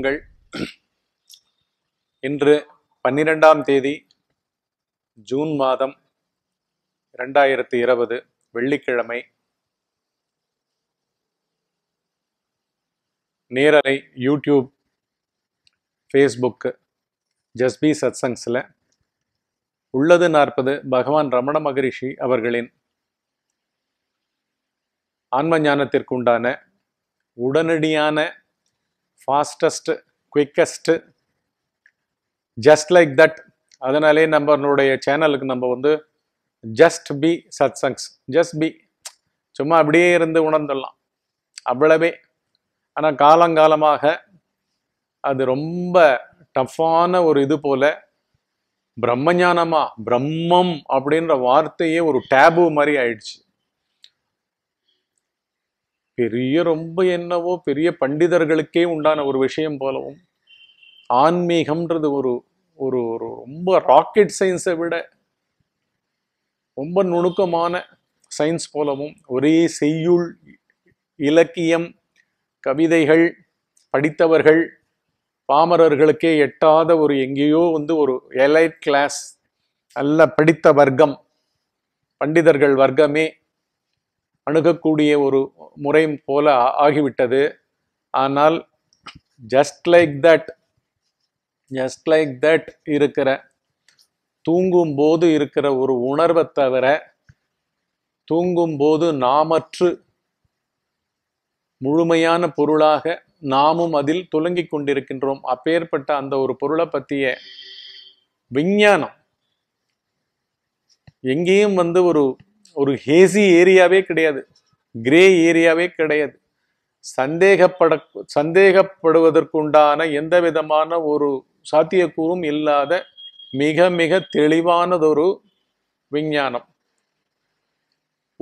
வணக்கங்கள் இன்று பன்னிரெண்டாம் தேதி ஜூன் மாதம் இரண்டாயிரத்தி இருபது வெள்ளிக்கிழமை நேரலை யூடியூப் ஃபேஸ்புக்கு ஜஸ்பி சத்சங்ஸில் உள்ளது நாற்பது பகவான் ரமண மகரிஷி அவர்களின் ஆன்ம ஞானத்திற்குண்டான உடனடியான fastest quickest just like that அதனாலே நம்மளுடைய சேனலுக்கு நம்ம வந்து just be satsangs just be சும்மா அப்படியே இருந்து உணர்ந்துடலாம் அவ்வளவே ஆனால் காலங்காலமாக அது ரொம்ப டஃப்பான ஒரு இது போல் பிரம்மஞானமா பிரம்மம் அப்படின்ற வார்த்தையே ஒரு டேபு மாதிரி ஆயிடுச்சு பெரிய ரொம்ப என்னவோ பெரிய பண்டிதர்களுக்கே உண்டான ஒரு விஷயம் போலவும் ஆன்மீகம்ன்றது ஒரு ஒரு ஒரு ரொம்ப ராக்கெட் சயின்ஸை விட ரொம்ப நுணுக்கமான சயின்ஸ் போலவும் ஒரே செய்யுள் இலக்கியம் கவிதைகள் படித்தவர்கள் பாமரர்களுக்கே எட்டாத ஒரு எங்கேயோ வந்து ஒரு எலைட் கிளாஸ் நல்ல படித்த வர்க்கம் பண்டிதர்கள் வர்க்கமே அணுகக்கூடிய ஒரு முறை போல ஆகிவிட்டது ஆனால் just like that just like that இருக்கிற தூங்கும் போது இருக்கிற ஒரு உணர்வை தவிர தூங்கும் போது நாமற்று முழுமையான பொருளாக நாமும் அதில் துலங்கி கொண்டிருக்கின்றோம் அப்பேற்பட்ட அந்த ஒரு பொருளை பற்றிய விஞ்ஞானம் எங்கேயும் வந்து ஒரு ஒரு ஹேசி ஏரியாவே கிடையாது கிரே ஏரியாவே கிடையாது சந்தேகப்பட சந்தேகப்படுவதற்குண்டான எந்த விதமான ஒரு சாத்தியக்கூறும் இல்லாத மிக மிக தெளிவானதொரு விஞ்ஞானம்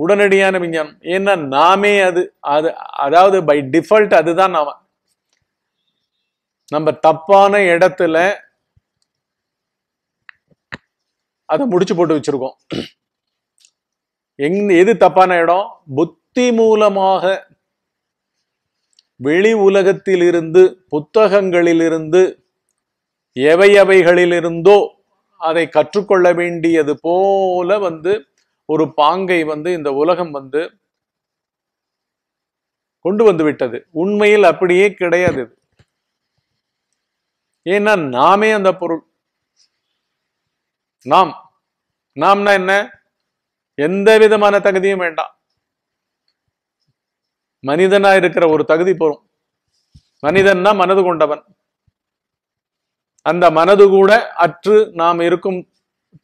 உடனடியான விஞ்ஞானம் ஏன்னா நாமே அது அது அதாவது பை டிஃபால்ட் அதுதான் நாம நம்ம தப்பான இடத்துல அதை முடிச்சு போட்டு வச்சிருக்கோம் எங் எது தப்பான இடம் புத்தி மூலமாக வெளி உலகத்திலிருந்து புத்தகங்களிலிருந்து எவையவைகளிலிருந்தோ அதை கற்றுக்கொள்ள வேண்டியது போல வந்து ஒரு பாங்கை வந்து இந்த உலகம் வந்து கொண்டு வந்து விட்டது உண்மையில் அப்படியே கிடையாது ஏன்னா நாமே அந்த பொருள் நாம் நாம்னா என்ன எந்த விதமான தகுதியும் வேண்டாம் மனிதனா இருக்கிற ஒரு தகுதி போறோம் மனிதன்னா மனது கொண்டவன் அந்த மனது கூட அற்று நாம் இருக்கும்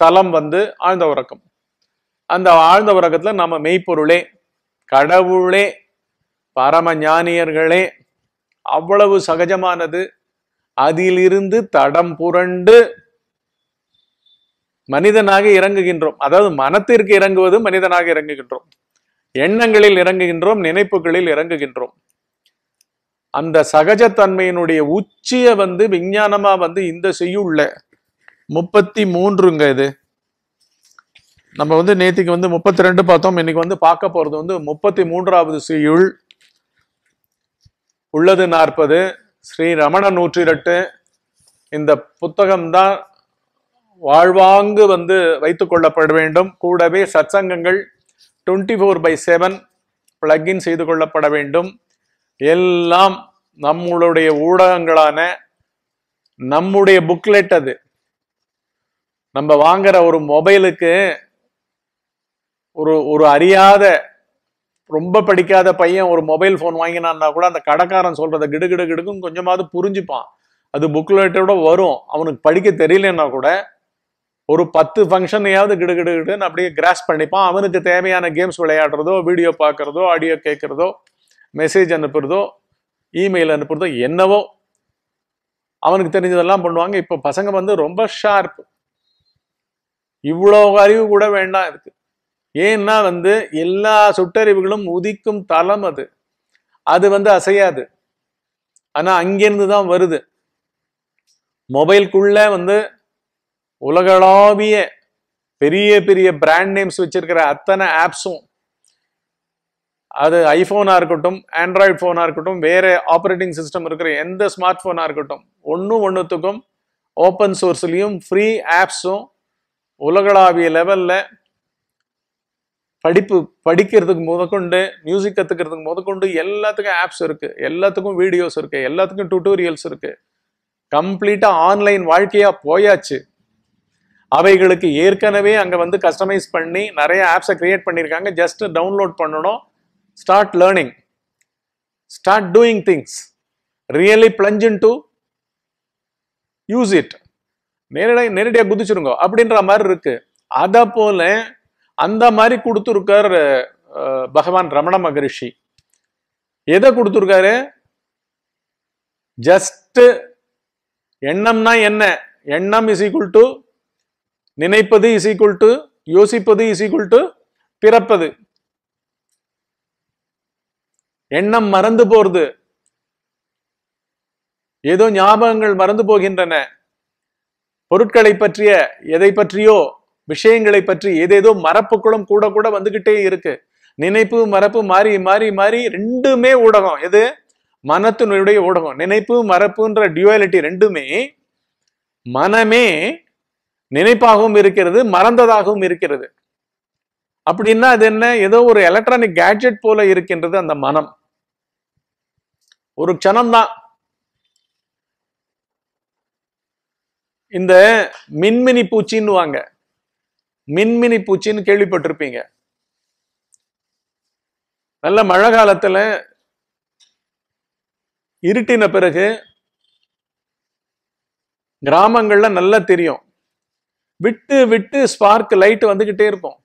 தலம் வந்து ஆழ்ந்த உறக்கம் அந்த ஆழ்ந்த உறக்கத்துல நம்ம மெய்ப்பொருளே கடவுளே பரம ஞானியர்களே அவ்வளவு சகஜமானது அதிலிருந்து தடம் புரண்டு மனிதனாக இறங்குகின்றோம் அதாவது மனத்திற்கு இறங்குவது மனிதனாக இறங்குகின்றோம் எண்ணங்களில் இறங்குகின்றோம் நினைப்புகளில் இறங்குகின்றோம் அந்த சகஜத்தன்மையினுடைய உச்சியை வந்து விஞ்ஞானமா வந்து இந்த செய்யுள்ள முப்பத்தி மூன்றுங்க இது நம்ம வந்து நேத்திக்கு வந்து முப்பத்தி ரெண்டு பார்த்தோம் இன்னைக்கு வந்து பார்க்க போறது வந்து முப்பத்தி மூன்றாவது செய்யுள் உள்ளது நாற்பது ஸ்ரீ ரமண நூற்றி எட்டு இந்த புத்தகம்தான் வாழ்வாங்கு வந்து வைத்துக் கொள்ளப்பட வேண்டும் கூடவே சச்சங்கங்கள் twenty four by seven plug in செய்து கொள்ளப்பட வேண்டும் எல்லாம் நம்மளுடைய ஊடகங்களான நம்முடைய புக்லெட் அது நம்ம வாங்குற ஒரு மொபைலுக்கு ஒரு ஒரு அறியாத ரொம்ப படிக்காத பையன் ஒரு மொபைல் ஃபோன் வாங்கினான்னா கூட அந்த கடைக்காரன் சொல்றதை கிடுகிடு கிடுக்கும் கொஞ்சமாவது புரிஞ்சுப்பான் அது புக்லெட்டோட வரும் அவனுக்கு படிக்க தெரியலன்னா கூட ஒரு பத்து ஃபங்க்ஷனையாவது கிடு கிடுன்னு அப்படியே கிராஸ் பண்ணிப்பான் அவனுக்கு தேவையான கேம்ஸ் விளையாடுறதோ வீடியோ பார்க்குறதோ ஆடியோ கேட்குறதோ மெசேஜ் அனுப்புறதோ இமெயில் அனுப்புறதோ என்னவோ அவனுக்கு தெரிஞ்சதெல்லாம் பண்ணுவாங்க இப்போ பசங்க வந்து ரொம்ப ஷார்ப் இவ்வளோ அறிவு கூட வேண்டாம் இருக்கு ஏன்னா வந்து எல்லா சுட்டறிவுகளும் உதிக்கும் தளம் அது அது வந்து அசையாது ஆனால் அங்கேருந்து தான் வருது மொபைல்குள்ளே வந்து உலகளாவிய பெரிய பெரிய பிராண்ட் நேம்ஸ் வச்சிருக்கிற அத்தனை ஆப்ஸும் அது ஐஃபோனாக இருக்கட்டும் ஆண்ட்ராய்டு ஃபோனாக இருக்கட்டும் வேறு ஆப்ரேட்டிங் சிஸ்டம் இருக்கிற எந்த ஸ்மார்ட் ஃபோனாக இருக்கட்டும் ஒன்றும் ஒன்றுத்துக்கும் ஓப்பன் சோர்ஸ்லேயும் ஃப்ரீ ஆப்ஸும் உலகளாவிய லெவலில் படிப்பு படிக்கிறதுக்கு முதற்கொண்டு மியூசிக் கற்றுக்கிறதுக்கு முதற்கொண்டு எல்லாத்துக்கும் ஆப்ஸ் இருக்குது எல்லாத்துக்கும் வீடியோஸ் இருக்குது எல்லாத்துக்கும் டியூட்டோரியல்ஸ் இருக்குது கம்ப்ளீட்டாக ஆன்லைன் வாழ்க்கையாக போயாச்சு அவைகளுக்கு ஏற்கனவே அங்கே வந்து கஸ்டமைஸ் பண்ணி நிறைய ஆப்ஸை க்ரியேட் பண்ணியிருக்காங்க ஜஸ்ட் டவுன்லோட் பண்ணணும் start learning start doing things really plunging to use it நேரடியாக நேரடியாக குதிச்சிருங்க அப்படின்ற மாதிரி இருக்கு அதை போல அந்த மாதிரி கொடுத்துருக்கார் பகவான் ரமண மகரிஷி எதை கொடுத்துருக்காரு ஜஸ்ட் எண்ணம்னா என்ன எண்ணம் இஸ் ஈக்குவல் டு நினைப்பது இஸ் ஈக்குவல் டு யோசிப்பது இஸ் ஈக்குவல் டு பிறப்பது எண்ணம் மறந்து போறது ஏதோ ஞாபகங்கள் மறந்து போகின்றன பொருட்களை பற்றிய எதை பற்றியோ விஷயங்களை பற்றி ஏதேதோ மரப்புக்குளம் கூட கூட வந்துகிட்டே இருக்கு நினைப்பு மரப்பு மாறி மாறி மாறி ரெண்டுமே ஊடகம் எது மனத்தினுடைய ஊடகம் நினைப்பு மரப்புன்ற டியூவாலிட்டி ரெண்டுமே மனமே நினைப்பாகவும் இருக்கிறது மறந்ததாகவும் இருக்கிறது அப்படின்னா அது என்ன ஏதோ ஒரு எலக்ட்ரானிக் கேட்ஜெட் போல இருக்கின்றது அந்த மனம் ஒரு க்ஷணம்தான் இந்த மின்மினி பூச்சின்னுவாங்க மின்மினி பூச்சின்னு கேள்விப்பட்டிருப்பீங்க நல்ல மழை காலத்துல இருட்டின பிறகு கிராமங்கள்ல நல்லா தெரியும் விட்டு விட்டு ஸ்பார்க் லைட் வந்துகிட்டே இருக்கும்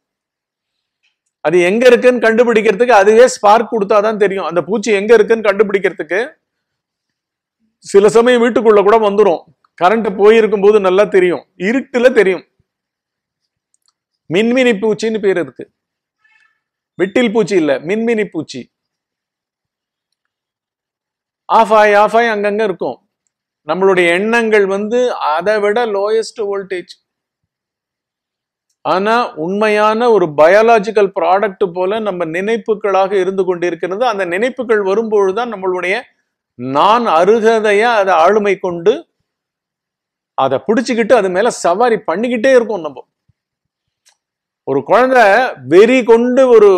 அது எங்க இருக்குன்னு கண்டுபிடிக்கிறதுக்கு அதுவே ஸ்பார்க் கொடுத்தாதான் தெரியும் அந்த பூச்சி எங்க இருக்குன்னு கண்டுபிடிக்கிறதுக்கு சில சமயம் வீட்டுக்குள்ள கூட வந்துடும் கரண்ட் போயிருக்கும் போது நல்லா தெரியும் இருட்டுல தெரியும் மின்மினி பூச்சின்னு பேர் இருக்கு விட்டில் பூச்சி இல்ல மின்மினி பூச்சி ஆஃப் ஆய் ஆஃப் ஆய் அங்கங்க இருக்கும் நம்மளுடைய எண்ணங்கள் வந்து அதை விட லோயஸ்ட் வோல்டேஜ் ஆனா உண்மையான ஒரு பயாலாஜிக்கல் ப்ராடக்ட் போல நம்ம நினைப்புகளாக இருந்து கொண்டிருக்கிறது அந்த நினைப்புகள் வரும்பொழுதுதான் நம்மளுடைய நான் அருகதைய அதை ஆளுமை கொண்டு அதை பிடிச்சுக்கிட்டு அது மேல சவாரி பண்ணிக்கிட்டே இருக்கும் நம்ம ஒரு குழந்தை வெறி கொண்டு ஒரு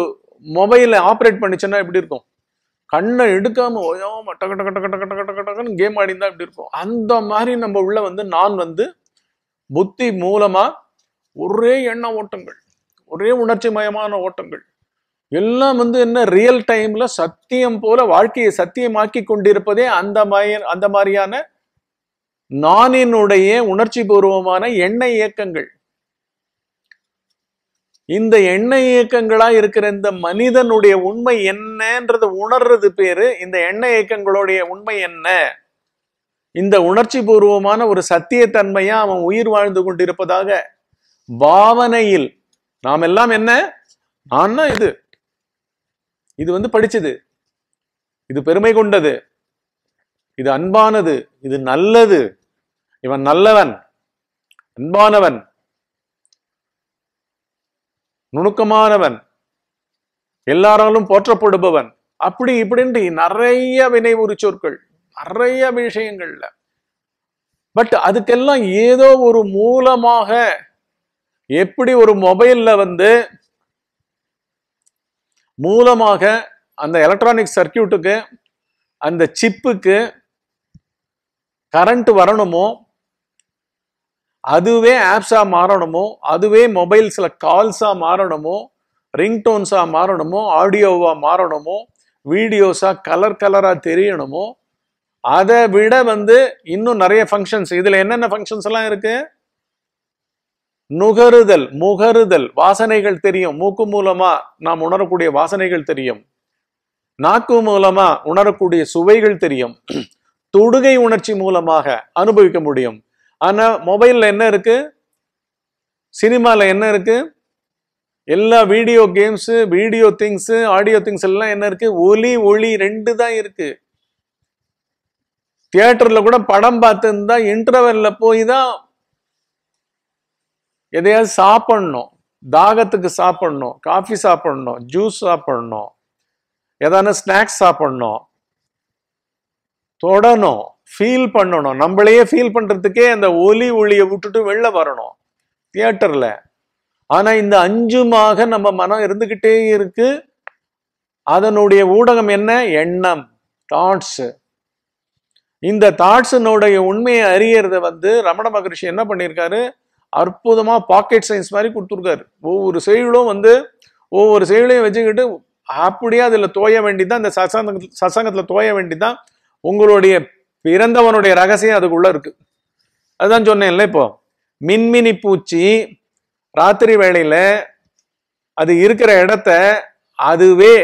மொபைல ஆப்ரேட் பண்ணிச்சுன்னா எப்படி இருக்கும் கண்ணை எடுக்காம ஓயாம கட்ட கட்ட கட்ட கட்ட கட்ட டகன்னு கேம் ஆடிந்தா எப்படி இருக்கும் அந்த மாதிரி நம்ம உள்ள வந்து நான் வந்து புத்தி மூலமா ஒரே எண்ண ஓட்டங்கள் ஒரே உணர்ச்சி மயமான ஓட்டங்கள் எல்லாம் வந்து என்ன ரியல் டைம்ல சத்தியம் போல வாழ்க்கையை சத்தியமாக்கி கொண்டிருப்பதே அந்த மய அந்த மாதிரியான நானினுடைய உணர்ச்சி பூர்வமான எண்ணெய் இயக்கங்கள் இந்த எண்ணெய் இயக்கங்களா இருக்கிற இந்த மனிதனுடைய உண்மை என்னன்றது உணர்றது பேரு இந்த எண்ணெய் இயக்கங்களுடைய உண்மை என்ன இந்த உணர்ச்சி பூர்வமான ஒரு சத்தியத்தன்மையா அவன் உயிர் வாழ்ந்து கொண்டிருப்பதாக பாவனையில் நாம் எல்லாம் என்ன நான் தான் இது இது வந்து படிச்சது இது பெருமை கொண்டது இது அன்பானது இது நல்லது இவன் நல்லவன் அன்பானவன் நுணுக்கமானவன் எல்லாராலும் போற்றப்படுபவன் அப்படி இப்படின்ட்டு நிறைய வினை சொற்கள் நிறைய விஷயங்கள்ல பட் அதுக்கெல்லாம் ஏதோ ஒரு மூலமாக எப்படி ஒரு மொபைலில் வந்து மூலமாக அந்த எலக்ட்ரானிக் சர்க்கியூட்டுக்கு அந்த சிப்புக்கு கரண்ட் வரணுமோ அதுவே ஆப்ஸாக மாறணுமோ அதுவே மொபைல்ஸில் கால்ஸாக மாறணுமோ ரிங்டோன்ஸாக மாறணுமோ ஆடியோவாக மாறணுமோ வீடியோஸாக கலர் கலராக தெரியணுமோ அதை விட வந்து இன்னும் நிறைய ஃபங்க்ஷன்ஸ் இதில் என்னென்ன ஃபங்க்ஷன்ஸ் எல்லாம் இருக்குது நுகருதல் முகருதல் வாசனைகள் தெரியும் மூக்கு மூலமா நாம் உணரக்கூடிய வாசனைகள் தெரியும் நாக்கு மூலமா உணரக்கூடிய சுவைகள் தெரியும் தொடுகை உணர்ச்சி மூலமாக அனுபவிக்க முடியும் ஆனா மொபைல்ல என்ன இருக்கு சினிமால என்ன இருக்கு எல்லா video games video things audio things எல்லாம் என்ன இருக்கு ஒலி ஒளி ரெண்டு தான் இருக்கு தியேட்டர்ல கூட படம் பார்த்துருந்தா இன்டர்வெல்ல போய் தான் எதையாவது சாப்பிடணும் தாகத்துக்கு சாப்பிடணும் காஃபி சாப்பிடணும் ஜூஸ் சாப்பிடணும் ஏதான ஸ்நாக்ஸ் சாப்பிடணும் தொடணும் ஃபீல் பண்ணணும் நம்மளையே ஃபீல் பண்ணுறதுக்கே அந்த ஒலி ஒளியை விட்டுட்டு வெளில வரணும் தியேட்டரில் ஆனால் இந்த அஞ்சுமாக நம்ம மனம் இருந்துக்கிட்டே இருக்கு அதனுடைய ஊடகம் என்ன எண்ணம் தாட்ஸு இந்த தாட்ஸினுடைய உண்மையை அறியறதை வந்து ரமண மகரிஷி என்ன பண்ணியிருக்காரு அற்புதமாக பாக்கெட் சைன்ஸ் மாதிரி கொடுத்துருக்காரு ஒவ்வொரு செயலும் வந்து ஒவ்வொரு செயலையும் வச்சுக்கிட்டு அப்படியே அதில் தோய வேண்டிதான் இந்த சசாங்க சசங்கத்தில் தோய வேண்டிதான் உங்களுடைய பிறந்தவனுடைய ரகசியம் அதுக்குள்ளே இருக்குது அதுதான் சொன்னேன்ல இப்போ மின்மினி பூச்சி ராத்திரி வேளையில் அது இருக்கிற இடத்த அதுவே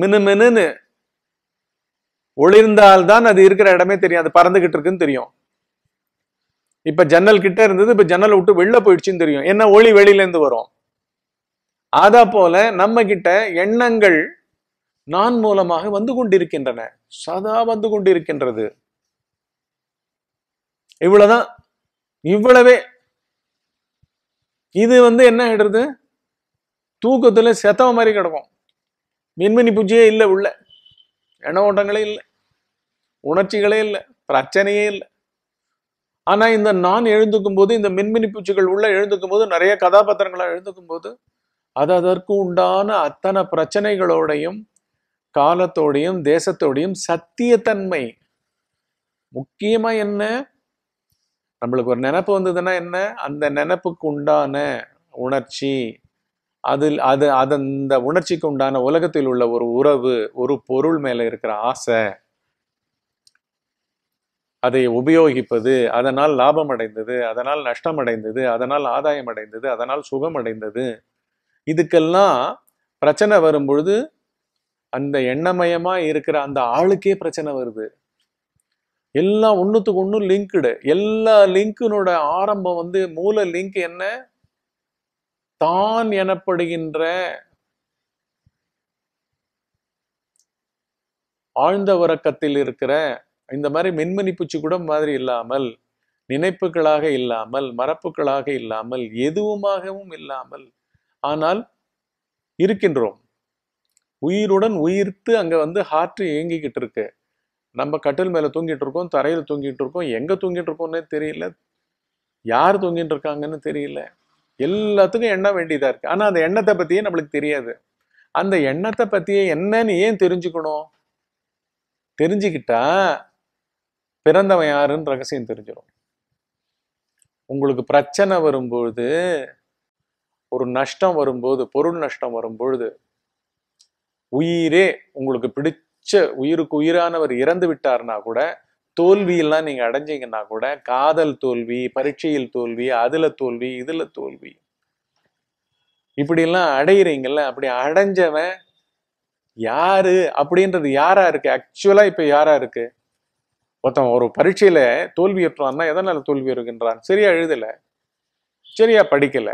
மினு மினுன்னு ஒளிர்ந்தால்தான் அது இருக்கிற இடமே தெரியும் அது பறந்துகிட்டு இருக்குன்னு தெரியும் இப்ப ஜன்னல் கிட்ட இருந்தது இப்ப ஜன்னல் விட்டு வெளில போயிடுச்சுன்னு தெரியும் என்ன ஒளி வெளியில இருந்து வரும் அதா போல நம்ம கிட்ட எண்ணங்கள் நான் மூலமாக வந்து கொண்டிருக்கின்றன சதா வந்து கொண்டிருக்கின்றது இவ்வளவுதான் இவ்வளவே இது வந்து என்ன ஆயிடுறது தூக்கத்துல செத்தவ மாதிரி கிடக்கும் மின்மினி பூஜையே இல்லை உள்ள எண்ண ஓட்டங்களே இல்லை உணர்ச்சிகளே இல்லை பிரச்சனையே இல்லை ஆனா இந்த நான் எழுந்துக்கும் போது இந்த மின்மினி பூச்சிகள் உள்ள எழுந்துக்கும் போது நிறைய கதாபாத்திரங்களை எழுந்துக்கும் போது அது அதற்கு உண்டான அத்தனை பிரச்சனைகளோடையும் காலத்தோடையும் தேசத்தோடையும் சத்தியத்தன்மை முக்கியமா என்ன நம்மளுக்கு ஒரு நினப்பு வந்ததுன்னா என்ன அந்த நினப்புக்கு உண்டான உணர்ச்சி அதில் அது அந்த உணர்ச்சிக்கு உண்டான உலகத்தில் உள்ள ஒரு உறவு ஒரு பொருள் மேலே இருக்கிற ஆசை அதை உபயோகிப்பது அதனால் லாபம் அடைந்தது அதனால் நஷ்டம் அடைந்தது அதனால் ஆதாயம் அடைந்தது அதனால் சுகம் அடைந்தது இதுக்கெல்லாம் பிரச்சனை வரும்பொழுது அந்த எண்ணமயமாக இருக்கிற அந்த ஆளுக்கே பிரச்சனை வருது எல்லாம் ஒன்றுத்துக்கு ஒன்றும் லிங்க்டு எல்லா லிங்க்கினோட ஆரம்பம் வந்து மூல லிங்க் என்ன தான் எனப்படுகின்ற ஆழ்ந்த உறக்கத்தில் இருக்கிற இந்த மாதிரி மின்மணி பூச்சி கூட மாதிரி இல்லாமல் நினைப்புகளாக இல்லாமல் மரப்புகளாக இல்லாமல் எதுவுமாகவும் இல்லாமல் ஆனால் இருக்கின்றோம் உயிருடன் உயிர்த்து அங்கே வந்து ஹார்ட் இயங்கிக்கிட்டு இருக்கு நம்ம கட்டில் மேலே தூங்கிட்டு இருக்கோம் தரையில் தூங்கிட்டு இருக்கோம் எங்கே தூங்கிட்டு இருக்கோம்னே தெரியல யார் தூங்கிட்டு இருக்காங்கன்னு தெரியல எல்லாத்துக்கும் எண்ணம் வேண்டியதாக இருக்குது ஆனால் அந்த எண்ணத்தை பற்றியே நம்மளுக்கு தெரியாது அந்த எண்ணத்தை பற்றியே என்னன்னு ஏன் தெரிஞ்சுக்கணும் தெரிஞ்சுக்கிட்டா பிறந்தவன் யாருன்னு ரகசியம் தெரிஞ்சிடும் உங்களுக்கு பிரச்சனை வரும்பொழுது ஒரு நஷ்டம் வரும்போது பொருள் நஷ்டம் வரும்பொழுது உயிரே உங்களுக்கு பிடிச்ச உயிருக்கு உயிரானவர் இறந்து விட்டார்னா கூட தோல்வியெல்லாம் நீங்க அடைஞ்சிங்கன்னா கூட காதல் தோல்வி பரீட்சையில் தோல்வி அதுல தோல்வி இதுல தோல்வி இப்படிலாம் அடையிறீங்கள அப்படி அடைஞ்சவன் யாரு அப்படின்றது யாரா இருக்கு ஆக்சுவலா இப்ப யாரா இருக்கு ஒருத்தன் ஒரு தோல்வி தோல்வியுற்றான்னா எதனால் தோல்வி இருக்கின்றான் சரியா எழுதல சரியா படிக்கல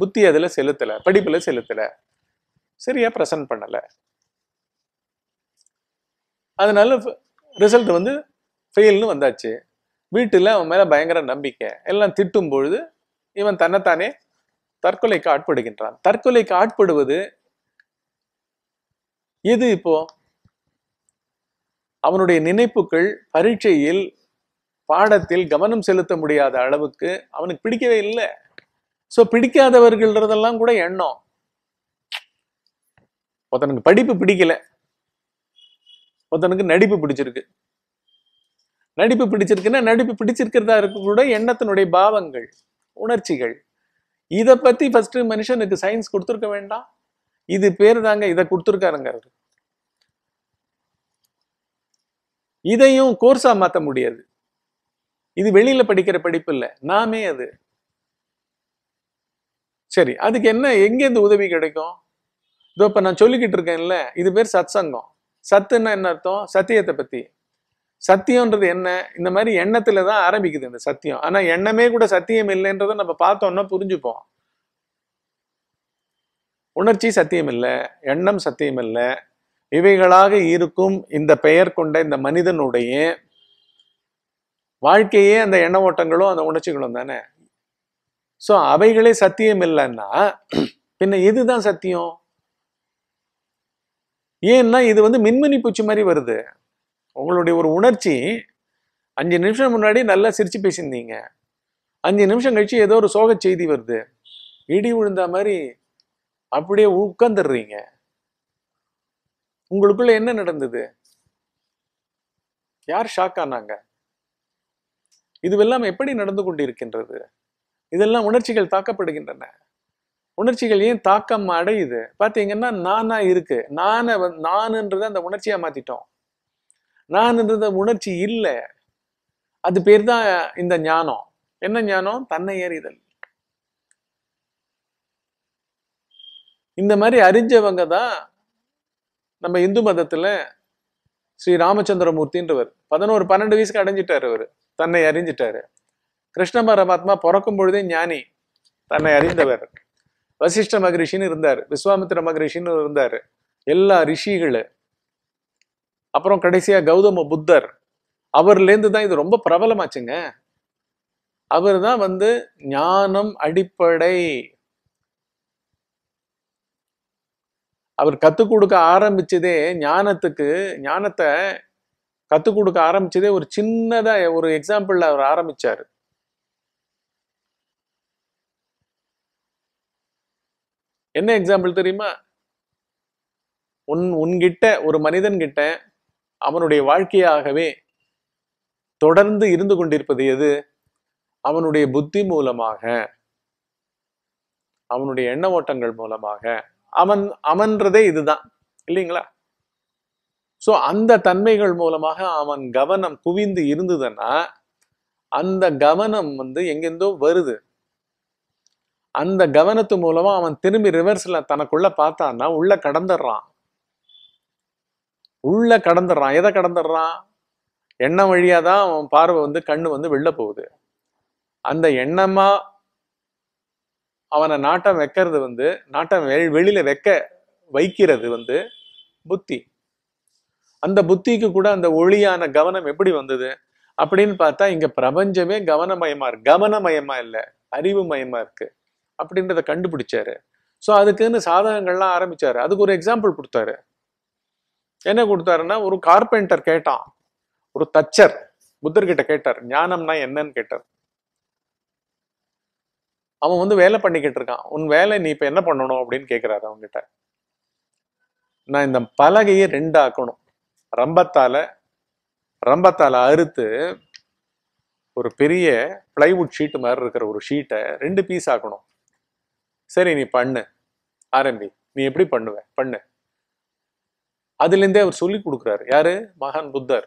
புத்தி அதில் செலுத்தலை படிப்பில் செலுத்தலை சரியா ப்ரெசன்ட் பண்ணல அதனால ரிசல்ட் வந்து ஃபெயில்னு வந்தாச்சு வீட்டில் அவன் மேலே பயங்கர நம்பிக்கை எல்லாம் திட்டும் பொழுது இவன் தன்னைத்தானே தற்கொலைக்கு ஆட்படுகின்றான் தற்கொலைக்கு ஆட்படுவது எது இப்போ அவனுடைய நினைப்புகள் பரீட்சையில் பாடத்தில் கவனம் செலுத்த முடியாத அளவுக்கு அவனுக்கு பிடிக்கவே இல்லை ஸோ பிடிக்காதவர்கள்ன்றதெல்லாம் கூட எண்ணம் ஒருத்தனுக்கு படிப்பு பிடிக்கல ஒருத்தனுக்கு நடிப்பு பிடிச்சிருக்கு நடிப்பு பிடிச்சிருக்குன்னா நடிப்பு பிடிச்சிருக்கிறதா இருக்க கூட எண்ணத்தினுடைய பாவங்கள் உணர்ச்சிகள் இதை பத்தி ஃபர்ஸ்ட் மனுஷனுக்கு சயின்ஸ் கொடுத்துருக்க வேண்டாம் இது பேர் தாங்க இதை கொடுத்துருக்காருங்க அவரு இதையும் கோர்ஸா மாற்ற முடியாது இது வெளியில படிக்கிற படிப்பு இல்லை நாமே அது சரி அதுக்கு என்ன எங்கேருந்து உதவி கிடைக்கும் இதோ இப்போ நான் சொல்லிக்கிட்டு இருக்கேன்ல இது பேர் சத் சங்கம் சத்துன்னா என்ன அர்த்தம் சத்தியத்தை பற்றி சத்தியம்ன்றது என்ன இந்த மாதிரி எண்ணத்துல தான் ஆரம்பிக்குது இந்த சத்தியம் ஆனா எண்ணமே கூட சத்தியம் இல்லைன்றத நம்ம பார்த்தோம்னா புரிஞ்சுப்போம் உணர்ச்சி சத்தியம் இல்லை எண்ணம் சத்தியம் இல்லை இவைகளாக இருக்கும் இந்த பெயர் கொண்ட இந்த மனிதனுடைய வாழ்க்கையே அந்த எண்ண ஓட்டங்களும் அந்த உணர்ச்சிகளும் தானே ஸோ அவைகளே சத்தியம் இல்லைன்னா பின்ன இதுதான் சத்தியம் ஏன்னா இது வந்து மின்மினி பூச்சி மாதிரி வருது உங்களுடைய ஒரு உணர்ச்சி அஞ்சு நிமிஷம் முன்னாடி நல்லா சிரிச்சு பேசியிருந்தீங்க அஞ்சு நிமிஷம் கழிச்சு ஏதோ ஒரு சோக செய்தி வருது இடி விழுந்த மாதிரி அப்படியே உட்காந்துடுறீங்க உங்களுக்குள்ள என்ன நடந்தது யார் ஷாக் ஆனாங்க இதுவெல்லாம் எப்படி நடந்து கொண்டிருக்கின்றது இதெல்லாம் உணர்ச்சிகள் தாக்கப்படுகின்றன உணர்ச்சிகள் ஏன் தாக்கம் அடையுது பார்த்தீங்கன்னா நானா இருக்கு நான வந்து அந்த உணர்ச்சியா மாத்திட்டோம் நான்ன்றத உணர்ச்சி இல்லை அது பேர் தான் இந்த ஞானம் என்ன ஞானம் தன்னை ஏறிதல் இந்த மாதிரி அறிஞ்சவங்க தான் நம்ம இந்து மதத்தில் ஸ்ரீ ராமச்சந்திரமூர்த்தின்றவர் பதினோரு பன்னெண்டு வயசுக்கு அடைஞ்சிட்டார் அவர் தன்னை அறிஞ்சிட்டாரு கிருஷ்ண பரமாத்மா பிறக்கும் பொழுதே ஞானி தன்னை அறிந்தவர் வசிஷ்ட மகரிஷின்னு இருந்தார் விஸ்வாமித்ர மகரிஷின்னு இருந்தார் எல்லா ரிஷிகள் அப்புறம் கடைசியாக கௌதம புத்தர் அவர்லேருந்து தான் இது ரொம்ப பிரபலமாச்சுங்க அவர் தான் வந்து ஞானம் அடிப்படை அவர் கற்றுக் கொடுக்க ஆரம்பித்ததே ஞானத்துக்கு ஞானத்தை கற்றுக் கொடுக்க ஆரம்பித்ததே ஒரு சின்னதாக ஒரு எக்ஸாம்பிளில் அவர் ஆரம்பித்தார் என்ன எக்ஸாம்பிள் தெரியுமா உன் உன்கிட்ட ஒரு மனிதன்கிட்ட அவனுடைய வாழ்க்கையாகவே தொடர்ந்து இருந்து கொண்டிருப்பது எது அவனுடைய புத்தி மூலமாக அவனுடைய எண்ண ஓட்டங்கள் மூலமாக அவன் அவன்றதே இதுதான் இல்லைங்களா ஸோ அந்த தன்மைகள் மூலமாக அவன் கவனம் குவிந்து இருந்ததுன்னா அந்த கவனம் வந்து எங்கெந்தோ வருது அந்த கவனத்து மூலமா அவன் திரும்பி ரிவர்ஸ்ல தனக்குள்ள பார்த்தான்னா உள்ள கடந்துடுறான் உள்ள கடந்துடுறான் எதை கடந்துடுறான் எண்ணம் வழியாதான் அவன் பார்வை வந்து கண்ணு வந்து வெளில போகுது அந்த எண்ணமா அவனை நாட்டம் வைக்கிறது வந்து நாட்டம் வெளியில வைக்க வைக்கிறது வந்து புத்தி அந்த புத்திக்கு கூட அந்த ஒளியான கவனம் எப்படி வந்தது அப்படின்னு பார்த்தா இங்க பிரபஞ்சமே கவனமயமா இருக்கு கவனமயமா இல்லை அறிவு மயமா இருக்கு அப்படின்றத கண்டுபிடிச்சாரு ஸோ அதுக்குன்னு சாதகங்கள்லாம் ஆரம்பிச்சாரு அதுக்கு ஒரு எக்ஸாம்பிள் கொடுத்தாரு என்ன கொடுத்தாருன்னா ஒரு கார்பெண்டர் கேட்டான் ஒரு தச்சர் புத்தர்கிட்ட கேட்டார் ஞானம்னா என்னன்னு கேட்டார் அவன் வந்து வேலை பண்ணிக்கிட்டு இருக்கான் உன் வேலை நீ இப்போ என்ன பண்ணணும் அப்படின்னு கேட்குறாரு அவங்ககிட்ட நான் இந்த பலகையை ரெண்டு ஆக்கணும் ரம்பத்தால ரம்பத்தால அறுத்து ஒரு பெரிய பிளைவுட் ஷீட்டு மாதிரி இருக்கிற ஒரு ஷீட்டை ரெண்டு பீஸ் ஆக்கணும் சரி நீ பண்ணு ஆரம்பி நீ எப்படி பண்ணுவ பண்ணு அதுலேருந்தே அவர் சொல்லி கொடுக்குறாரு யாரு மகான் புத்தர்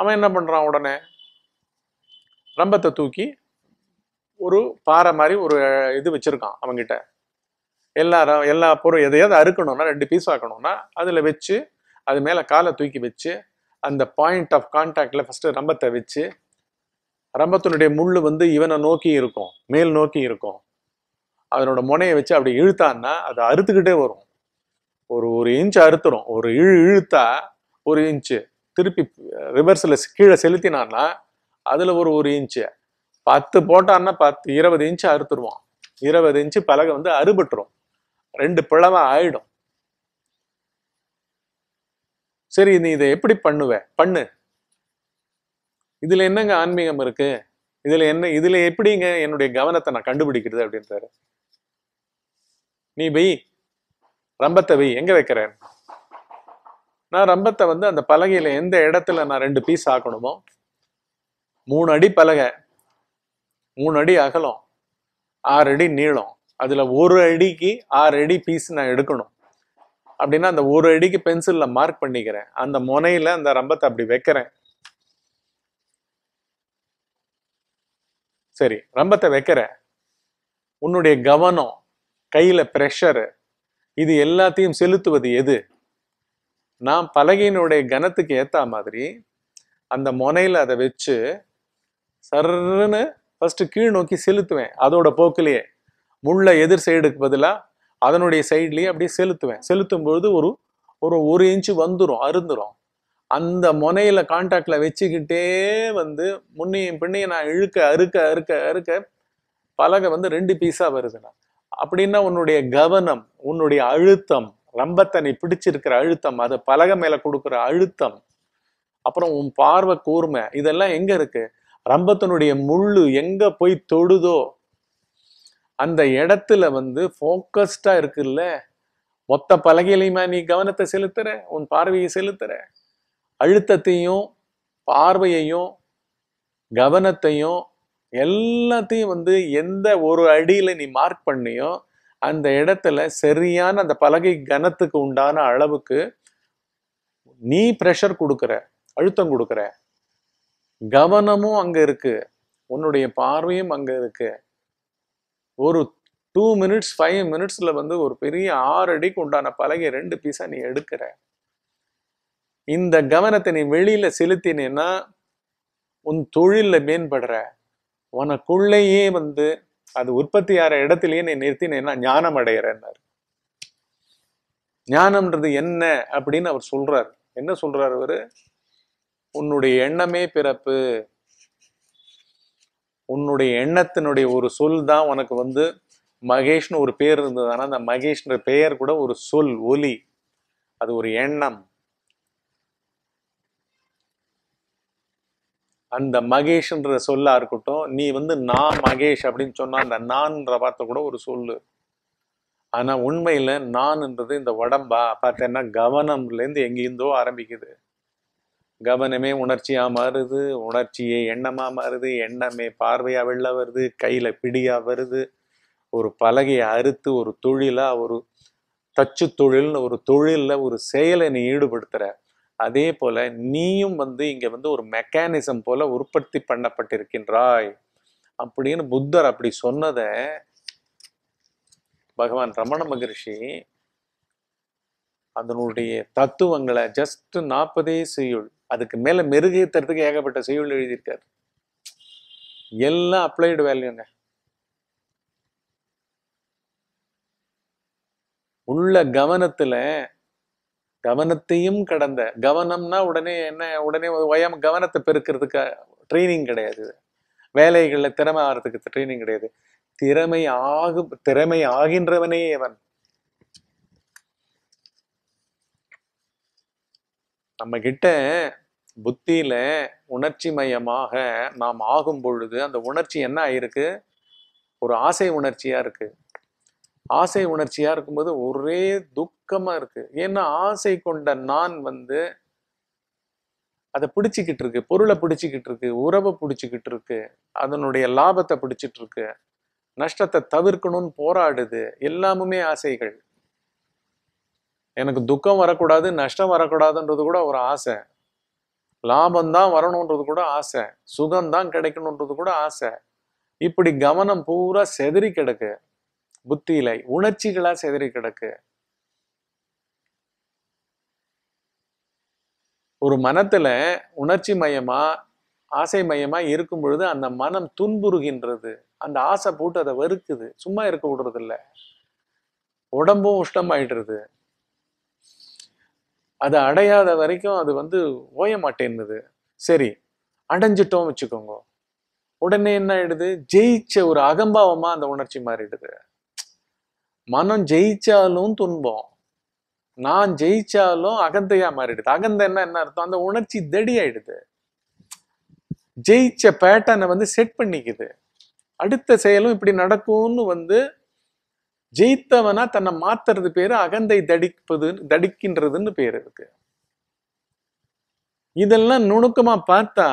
அவன் என்ன பண்ணுறான் உடனே ரம்பத்தை தூக்கி ஒரு பாறை மாதிரி ஒரு இது வச்சுருக்கான் அவங்ககிட்ட எல்லா எல்லா பொருள் எதையாவது அறுக்கணும்னா ரெண்டு பீஸ் ஆக்கணும்னா அதில் வச்சு அது மேலே காலை தூக்கி வச்சு அந்த பாயிண்ட் ஆஃப் கான்டாக்டில் ஃபஸ்ட்டு ரம்பத்தை வச்சு ரம்பத்தினுடைய முள் வந்து இவனை நோக்கி இருக்கும் மேல் நோக்கி இருக்கும் அதனோட முனையை வச்சு அப்படி இழுத்தான்னா அது அறுத்துக்கிட்டே வரும் ஒரு ஒரு இன்ச்சு அறுத்துரும் ஒரு இழு இழுத்தா ஒரு இன்ச்சு திருப்பி ரிவர்ஸில் கீழே செலுத்தினான்னா அதில் ஒரு ஒரு இன்ச்சு பத்து போட்டான்னா பத்து இருபது இன்ச்சு அறுத்துருவான் இருபது இன்ச்சு பலகை வந்து அறுபட்டுரும் ரெண்டு பிளவை ஆயிடும் சரி நீ இதை எப்படி பண்ணுவ பண்ணு இதுல என்னங்க ஆன்மீகம் இருக்கு இதுல என்ன இதுல எப்படிங்க என்னுடைய கவனத்தை நான் கண்டுபிடிக்கிறது அப்படின்றாரு நீ பெய் ரம்பத்தை பெய் எங்க வைக்கிறேன் நான் ரம்பத்தை வந்து அந்த பலகையில எந்த இடத்துல நான் ரெண்டு பீஸ் ஆக்கணுமோ மூணு அடி பலகை மூணு அடி அகலம் ஆறு அடி நீளம் அதில் ஒரு அடிக்கு ஆறு அடி பீஸ் நான் எடுக்கணும் அப்படின்னா அந்த ஒரு அடிக்கு பென்சிலில் மார்க் பண்ணிக்கிறேன் அந்த முனையில் அந்த ரம்பத்தை அப்படி வைக்கிறேன் சரி ரம்பத்தை வைக்கிறேன் உன்னுடைய கவனம் கையில் ப்ரெஷரு இது எல்லாத்தையும் செலுத்துவது எது நான் பலகையினுடைய கனத்துக்கு ஏற்ற மாதிரி அந்த முனையில் அதை வச்சு சர்ன்னு ஃபஸ்ட்டு கீழ் நோக்கி செலுத்துவேன் அதோட போக்கிலேயே முள்ள எதிர் சைடுக்கு பதிலாக அதனுடைய சைட்லேயே அப்படியே செலுத்துவேன் செலுத்தும் பொழுது ஒரு ஒரு ஒரு இன்ச்சு வந்துடும் அருந்துடும் அந்த முனையில் கான்டாக்ட்ல வச்சுக்கிட்டே வந்து முன்னையும் பின்னையும் நான் இழுக்க அறுக்க அறுக்க அறுக்க பலகை வந்து ரெண்டு பீஸாக வருதுண்ணா அப்படின்னா உன்னுடைய கவனம் உன்னுடைய அழுத்தம் ரம்பத்தனை பிடிச்சிருக்கிற அழுத்தம் அதை பலகை மேலே கொடுக்குற அழுத்தம் அப்புறம் உன் பார்வை கூர்மை இதெல்லாம் எங்கே இருக்குது ரம்பத்தினுடைய முள்ளு எங்கே போய் தொடுதோ அந்த இடத்துல வந்து ஃபோக்கஸ்டாக இருக்குல்ல மொத்த பலகையிலையுமா நீ கவனத்தை செலுத்துற உன் பார்வையை செலுத்துற அழுத்தத்தையும் பார்வையையும் கவனத்தையும் எல்லாத்தையும் வந்து எந்த ஒரு அடியில் நீ மார்க் பண்ணியோ அந்த இடத்துல சரியான அந்த பலகை கனத்துக்கு உண்டான அளவுக்கு நீ ப்ரெஷர் கொடுக்குற அழுத்தம் கொடுக்குற கவனமும் அங்கே இருக்கு உன்னுடைய பார்வையும் அங்கே இருக்கு ஒரு டூ மினிட்ஸ் ஃபைவ் மினிட்ஸில் வந்து ஒரு பெரிய ஆறு அடிக்கு உண்டான பலகை ரெண்டு பீஸா நீ எடுக்கிற இந்த கவனத்தை நீ வெளியில செலுத்தினேன்னா உன் தொழிலில் மேம்படுற உனக்குள்ளேயே வந்து அது உற்பத்தி ஆகிற இடத்துலயே நீ நிறுத்தினேன்னா ஞானம் அடையிறன்னாரு ஞானம்ன்றது என்ன அப்படின்னு அவர் சொல்றாரு என்ன சொல்றாரு அவரு உன்னுடைய எண்ணமே பிறப்பு உன்னுடைய எண்ணத்தினுடைய ஒரு சொல் தான் உனக்கு வந்து மகேஷ்னு ஒரு பேர் இருந்தது ஆனால் அந்த மகேஷ்ன்ற பெயர் கூட ஒரு சொல் ஒலி அது ஒரு எண்ணம் அந்த மகேஷ்ன்ற சொல்லா இருக்கட்டும் நீ வந்து நான் மகேஷ் அப்படின்னு சொன்னா அந்த நான்ன்ற வார்த்தை கூட ஒரு சொல்லு ஆனா உண்மையில நான்ன்றது இந்த உடம்பா பார்த்தேன்னா கவனம்லேருந்து எங்கேருந்தோ ஆரம்பிக்குது கவனமே உணர்ச்சியாக மாறுது உணர்ச்சியே எண்ணமாக மாறுது எண்ணமே பார்வையாக வெளில வருது கையில் பிடியாக வருது ஒரு பலகையை அறுத்து ஒரு தொழிலாக ஒரு தச்சு தொழில்னு ஒரு தொழிலில் ஒரு செயலை நீ ஈடுபடுத்துகிற அதே போல் நீயும் வந்து இங்கே வந்து ஒரு மெக்கானிசம் போல் உற்பத்தி பண்ணப்பட்டிருக்கின்றாய் அப்படின்னு புத்தர் அப்படி சொன்னதை பகவான் ரமண மகரிஷி அதனுடைய தத்துவங்களை ஜஸ்ட் நாற்பதே செய்யுள் அதுக்கு மேலே மெருகேற்றுறதுக்கு ஏகப்பட்ட செய்யுள் எழுதியிருக்காரு எல்லாம் அப்ளைடு வேல்யூங்க உள்ள கவனத்துல கவனத்தையும் கடந்த கவனம்னா உடனே என்ன உடனே வயம் கவனத்தை பெருக்கிறதுக்கு ட்ரைனிங் கிடையாது வேலைகளில் திறமை ஆகிறதுக்கு ட்ரைனிங் கிடையாது திறமை ஆகும் திறமை ஆகின்றவனே அவன் நம்ம கிட்ட புத்தியில உணர்ச்சி மையமாக நாம் ஆகும் பொழுது அந்த உணர்ச்சி என்ன ஆயிருக்கு ஒரு ஆசை உணர்ச்சியா இருக்கு ஆசை உணர்ச்சியா இருக்கும்போது ஒரே துக்கமா இருக்கு ஏன்னா ஆசை கொண்ட நான் வந்து அதை பிடிச்சிக்கிட்டு இருக்கு பொருளை பிடிச்சிக்கிட்டு இருக்கு உறவை பிடிச்சிக்கிட்டு இருக்கு அதனுடைய லாபத்தை பிடிச்சிட்டு இருக்கு நஷ்டத்தை தவிர்க்கணும்னு போராடுது எல்லாமுமே ஆசைகள் எனக்கு துக்கம் வரக்கூடாது நஷ்டம் வரக்கூடாதுன்றது கூட ஒரு ஆசை லாபம்தான் வரணுன்றது கூட ஆசை சுகம்தான் கிடைக்கணுன்றது கூட ஆசை இப்படி கவனம் பூரா செதறி கிடக்கு புத்தியில உணர்ச்சிகளா செதறி கிடக்கு ஒரு மனத்துல உணர்ச்சி மயமா ஆசை மயமா இருக்கும் பொழுது அந்த மனம் துன்புறுகின்றது அந்த ஆசை போட்டு அதை வெறுக்குது சும்மா இருக்க விடுறது இல்லை உடம்பும் உஷ்டம் ஆயிடுறது அதை அடையாத வரைக்கும் அது வந்து ஓய மாட்டேன்னுது சரி அடைஞ்சிட்டோம் வச்சுக்கோங்க உடனே என்ன ஆயிடுது ஜெயிச்ச ஒரு அகம்பாவமா அந்த உணர்ச்சி மாறிடுது மனம் ஜெயிச்சாலும் துன்பம் நான் ஜெயிச்சாலும் அகந்தையா மாறிடுது அகந்தைன்னா என்ன அர்த்தம் அந்த உணர்ச்சி தடி ஆயிடுது ஜெயிச்ச பேட்டர்னை வந்து செட் பண்ணிக்குது அடுத்த செயலும் இப்படி நடக்கும்னு வந்து ஜெயித்தவனா தன்னை மாத்துறது பேரு அகந்தை தடிப்பது தடிக்கின்றதுன்னு பேர் இருக்கு இதெல்லாம் நுணுக்கமா பார்த்தா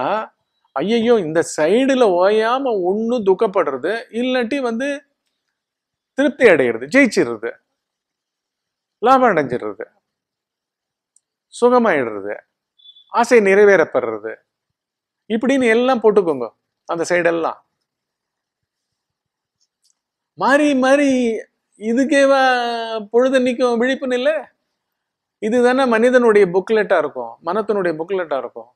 ஐயையோ இந்த சைடுல ஓயாம ஒன்னும் துக்கப்படுறது இல்லாட்டி வந்து திருப்தி அடைகிறது ஜெயிச்சிடுறது லாபம் அடைஞ்சிடுறது சுகமாயிடுறது ஆசை நிறைவேறப்படுறது இப்படின்னு எல்லாம் போட்டுக்கோங்க அந்த சைடெல்லாம் மாறி மாறி இதுக்கே பொழுது நிற்கும் விழிப்பு இல்லை இதுதானே மனிதனுடைய புக்லெட்டாக இருக்கும் மனத்தினுடைய புக்லெட்டாக இருக்கும்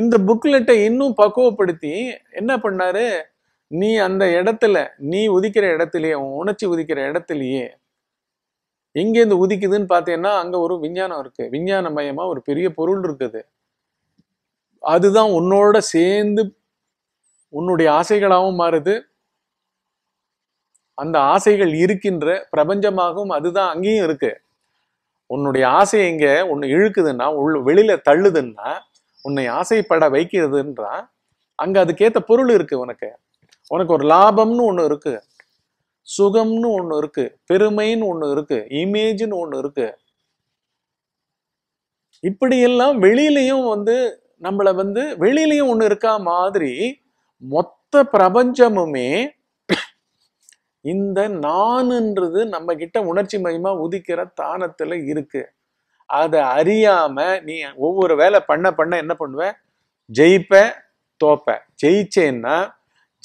இந்த புக்லெட்டை இன்னும் பக்குவப்படுத்தி என்ன பண்ணாரு நீ அந்த இடத்துல நீ உதிக்கிற இடத்துலயே உணர்ச்சி உதிக்கிற இடத்துலயே எங்கேருந்து உதிக்குதுன்னு பார்த்தீங்கன்னா அங்கே ஒரு விஞ்ஞானம் இருக்கு விஞ்ஞான மயமாக ஒரு பெரிய பொருள் இருக்குது அதுதான் உன்னோட சேர்ந்து உன்னுடைய ஆசைகளாகவும் மாறுது அந்த ஆசைகள் இருக்கின்ற பிரபஞ்சமாகவும் அதுதான் அங்கேயும் இருக்கு உன்னுடைய ஆசை எங்க ஒன்று இழுக்குதுன்னா உள்ள வெளியில தள்ளுதுன்னா உன்னை ஆசைப்பட வைக்கிறதுன்றா அங்க அதுக்கேற்ற பொருள் இருக்கு உனக்கு உனக்கு ஒரு லாபம்னு ஒன்று இருக்கு சுகம்னு ஒன்று இருக்கு பெருமைன்னு ஒன்று இருக்கு இமேஜ்னு ஒன்று இருக்கு இப்படியெல்லாம் வெளியிலையும் வந்து நம்மளை வந்து வெளியிலையும் ஒன்று இருக்கா மாதிரி மொத்த பிரபஞ்சமுமே இந்த நான்ன்றது நம்ம கிட்ட உணர்ச்சி மயமா உதிக்கிற தானத்துல இருக்கு அதை அறியாம நீ ஒவ்வொரு வேலை பண்ண பண்ண என்ன பண்ணுவ ஜெயிப்ப தோப்ப ஜெயிச்சேன்னா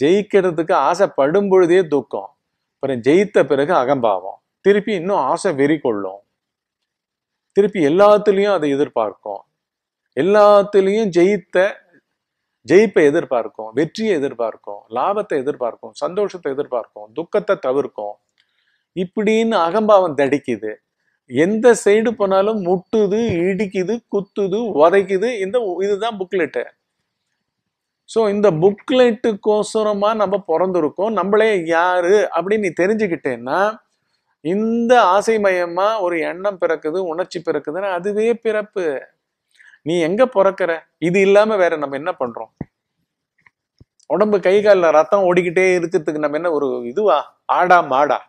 ஜெயிக்கிறதுக்கு ஆசைப்படும் பொழுதே துக்கம் அப்புறம் ஜெயித்த பிறகு அகம்பாவம் திருப்பி இன்னும் ஆசை வெறி கொள்ளும் திருப்பி எல்லாத்துலேயும் அதை எதிர்பார்க்கும் எல்லாத்துலேயும் ஜெயித்த ஜெயிப்பை எதிர்பார்க்கும் வெற்றியை எதிர்பார்க்கும் லாபத்தை எதிர்பார்க்கும் சந்தோஷத்தை எதிர்பார்க்கும் துக்கத்தை தவிர்க்கும் இப்படின்னு அகம்பாவம் தடிக்குது எந்த சைடு போனாலும் முட்டுது இடிக்குது குத்துது உதைக்குது இந்த இதுதான் புக்லெட்டு ஸோ இந்த புக்லெட்டுக்கோசரமாக நம்ம பிறந்திருக்கோம் நம்மளே யாரு அப்படின்னு நீ தெரிஞ்சுக்கிட்டேன்னா இந்த ஆசை மயமாக ஒரு எண்ணம் பிறக்குது உணர்ச்சி பிறக்குதுன்னா அதுவே பிறப்பு நீ எங்க பிறக்கிற இது இல்லாம வேற நம்ம என்ன பண்றோம் உடம்பு கை காலில் ரத்தம் ஓடிக்கிட்டே இருக்கிறதுக்கு நம்ம என்ன ஒரு இதுவா ஆடா மாடா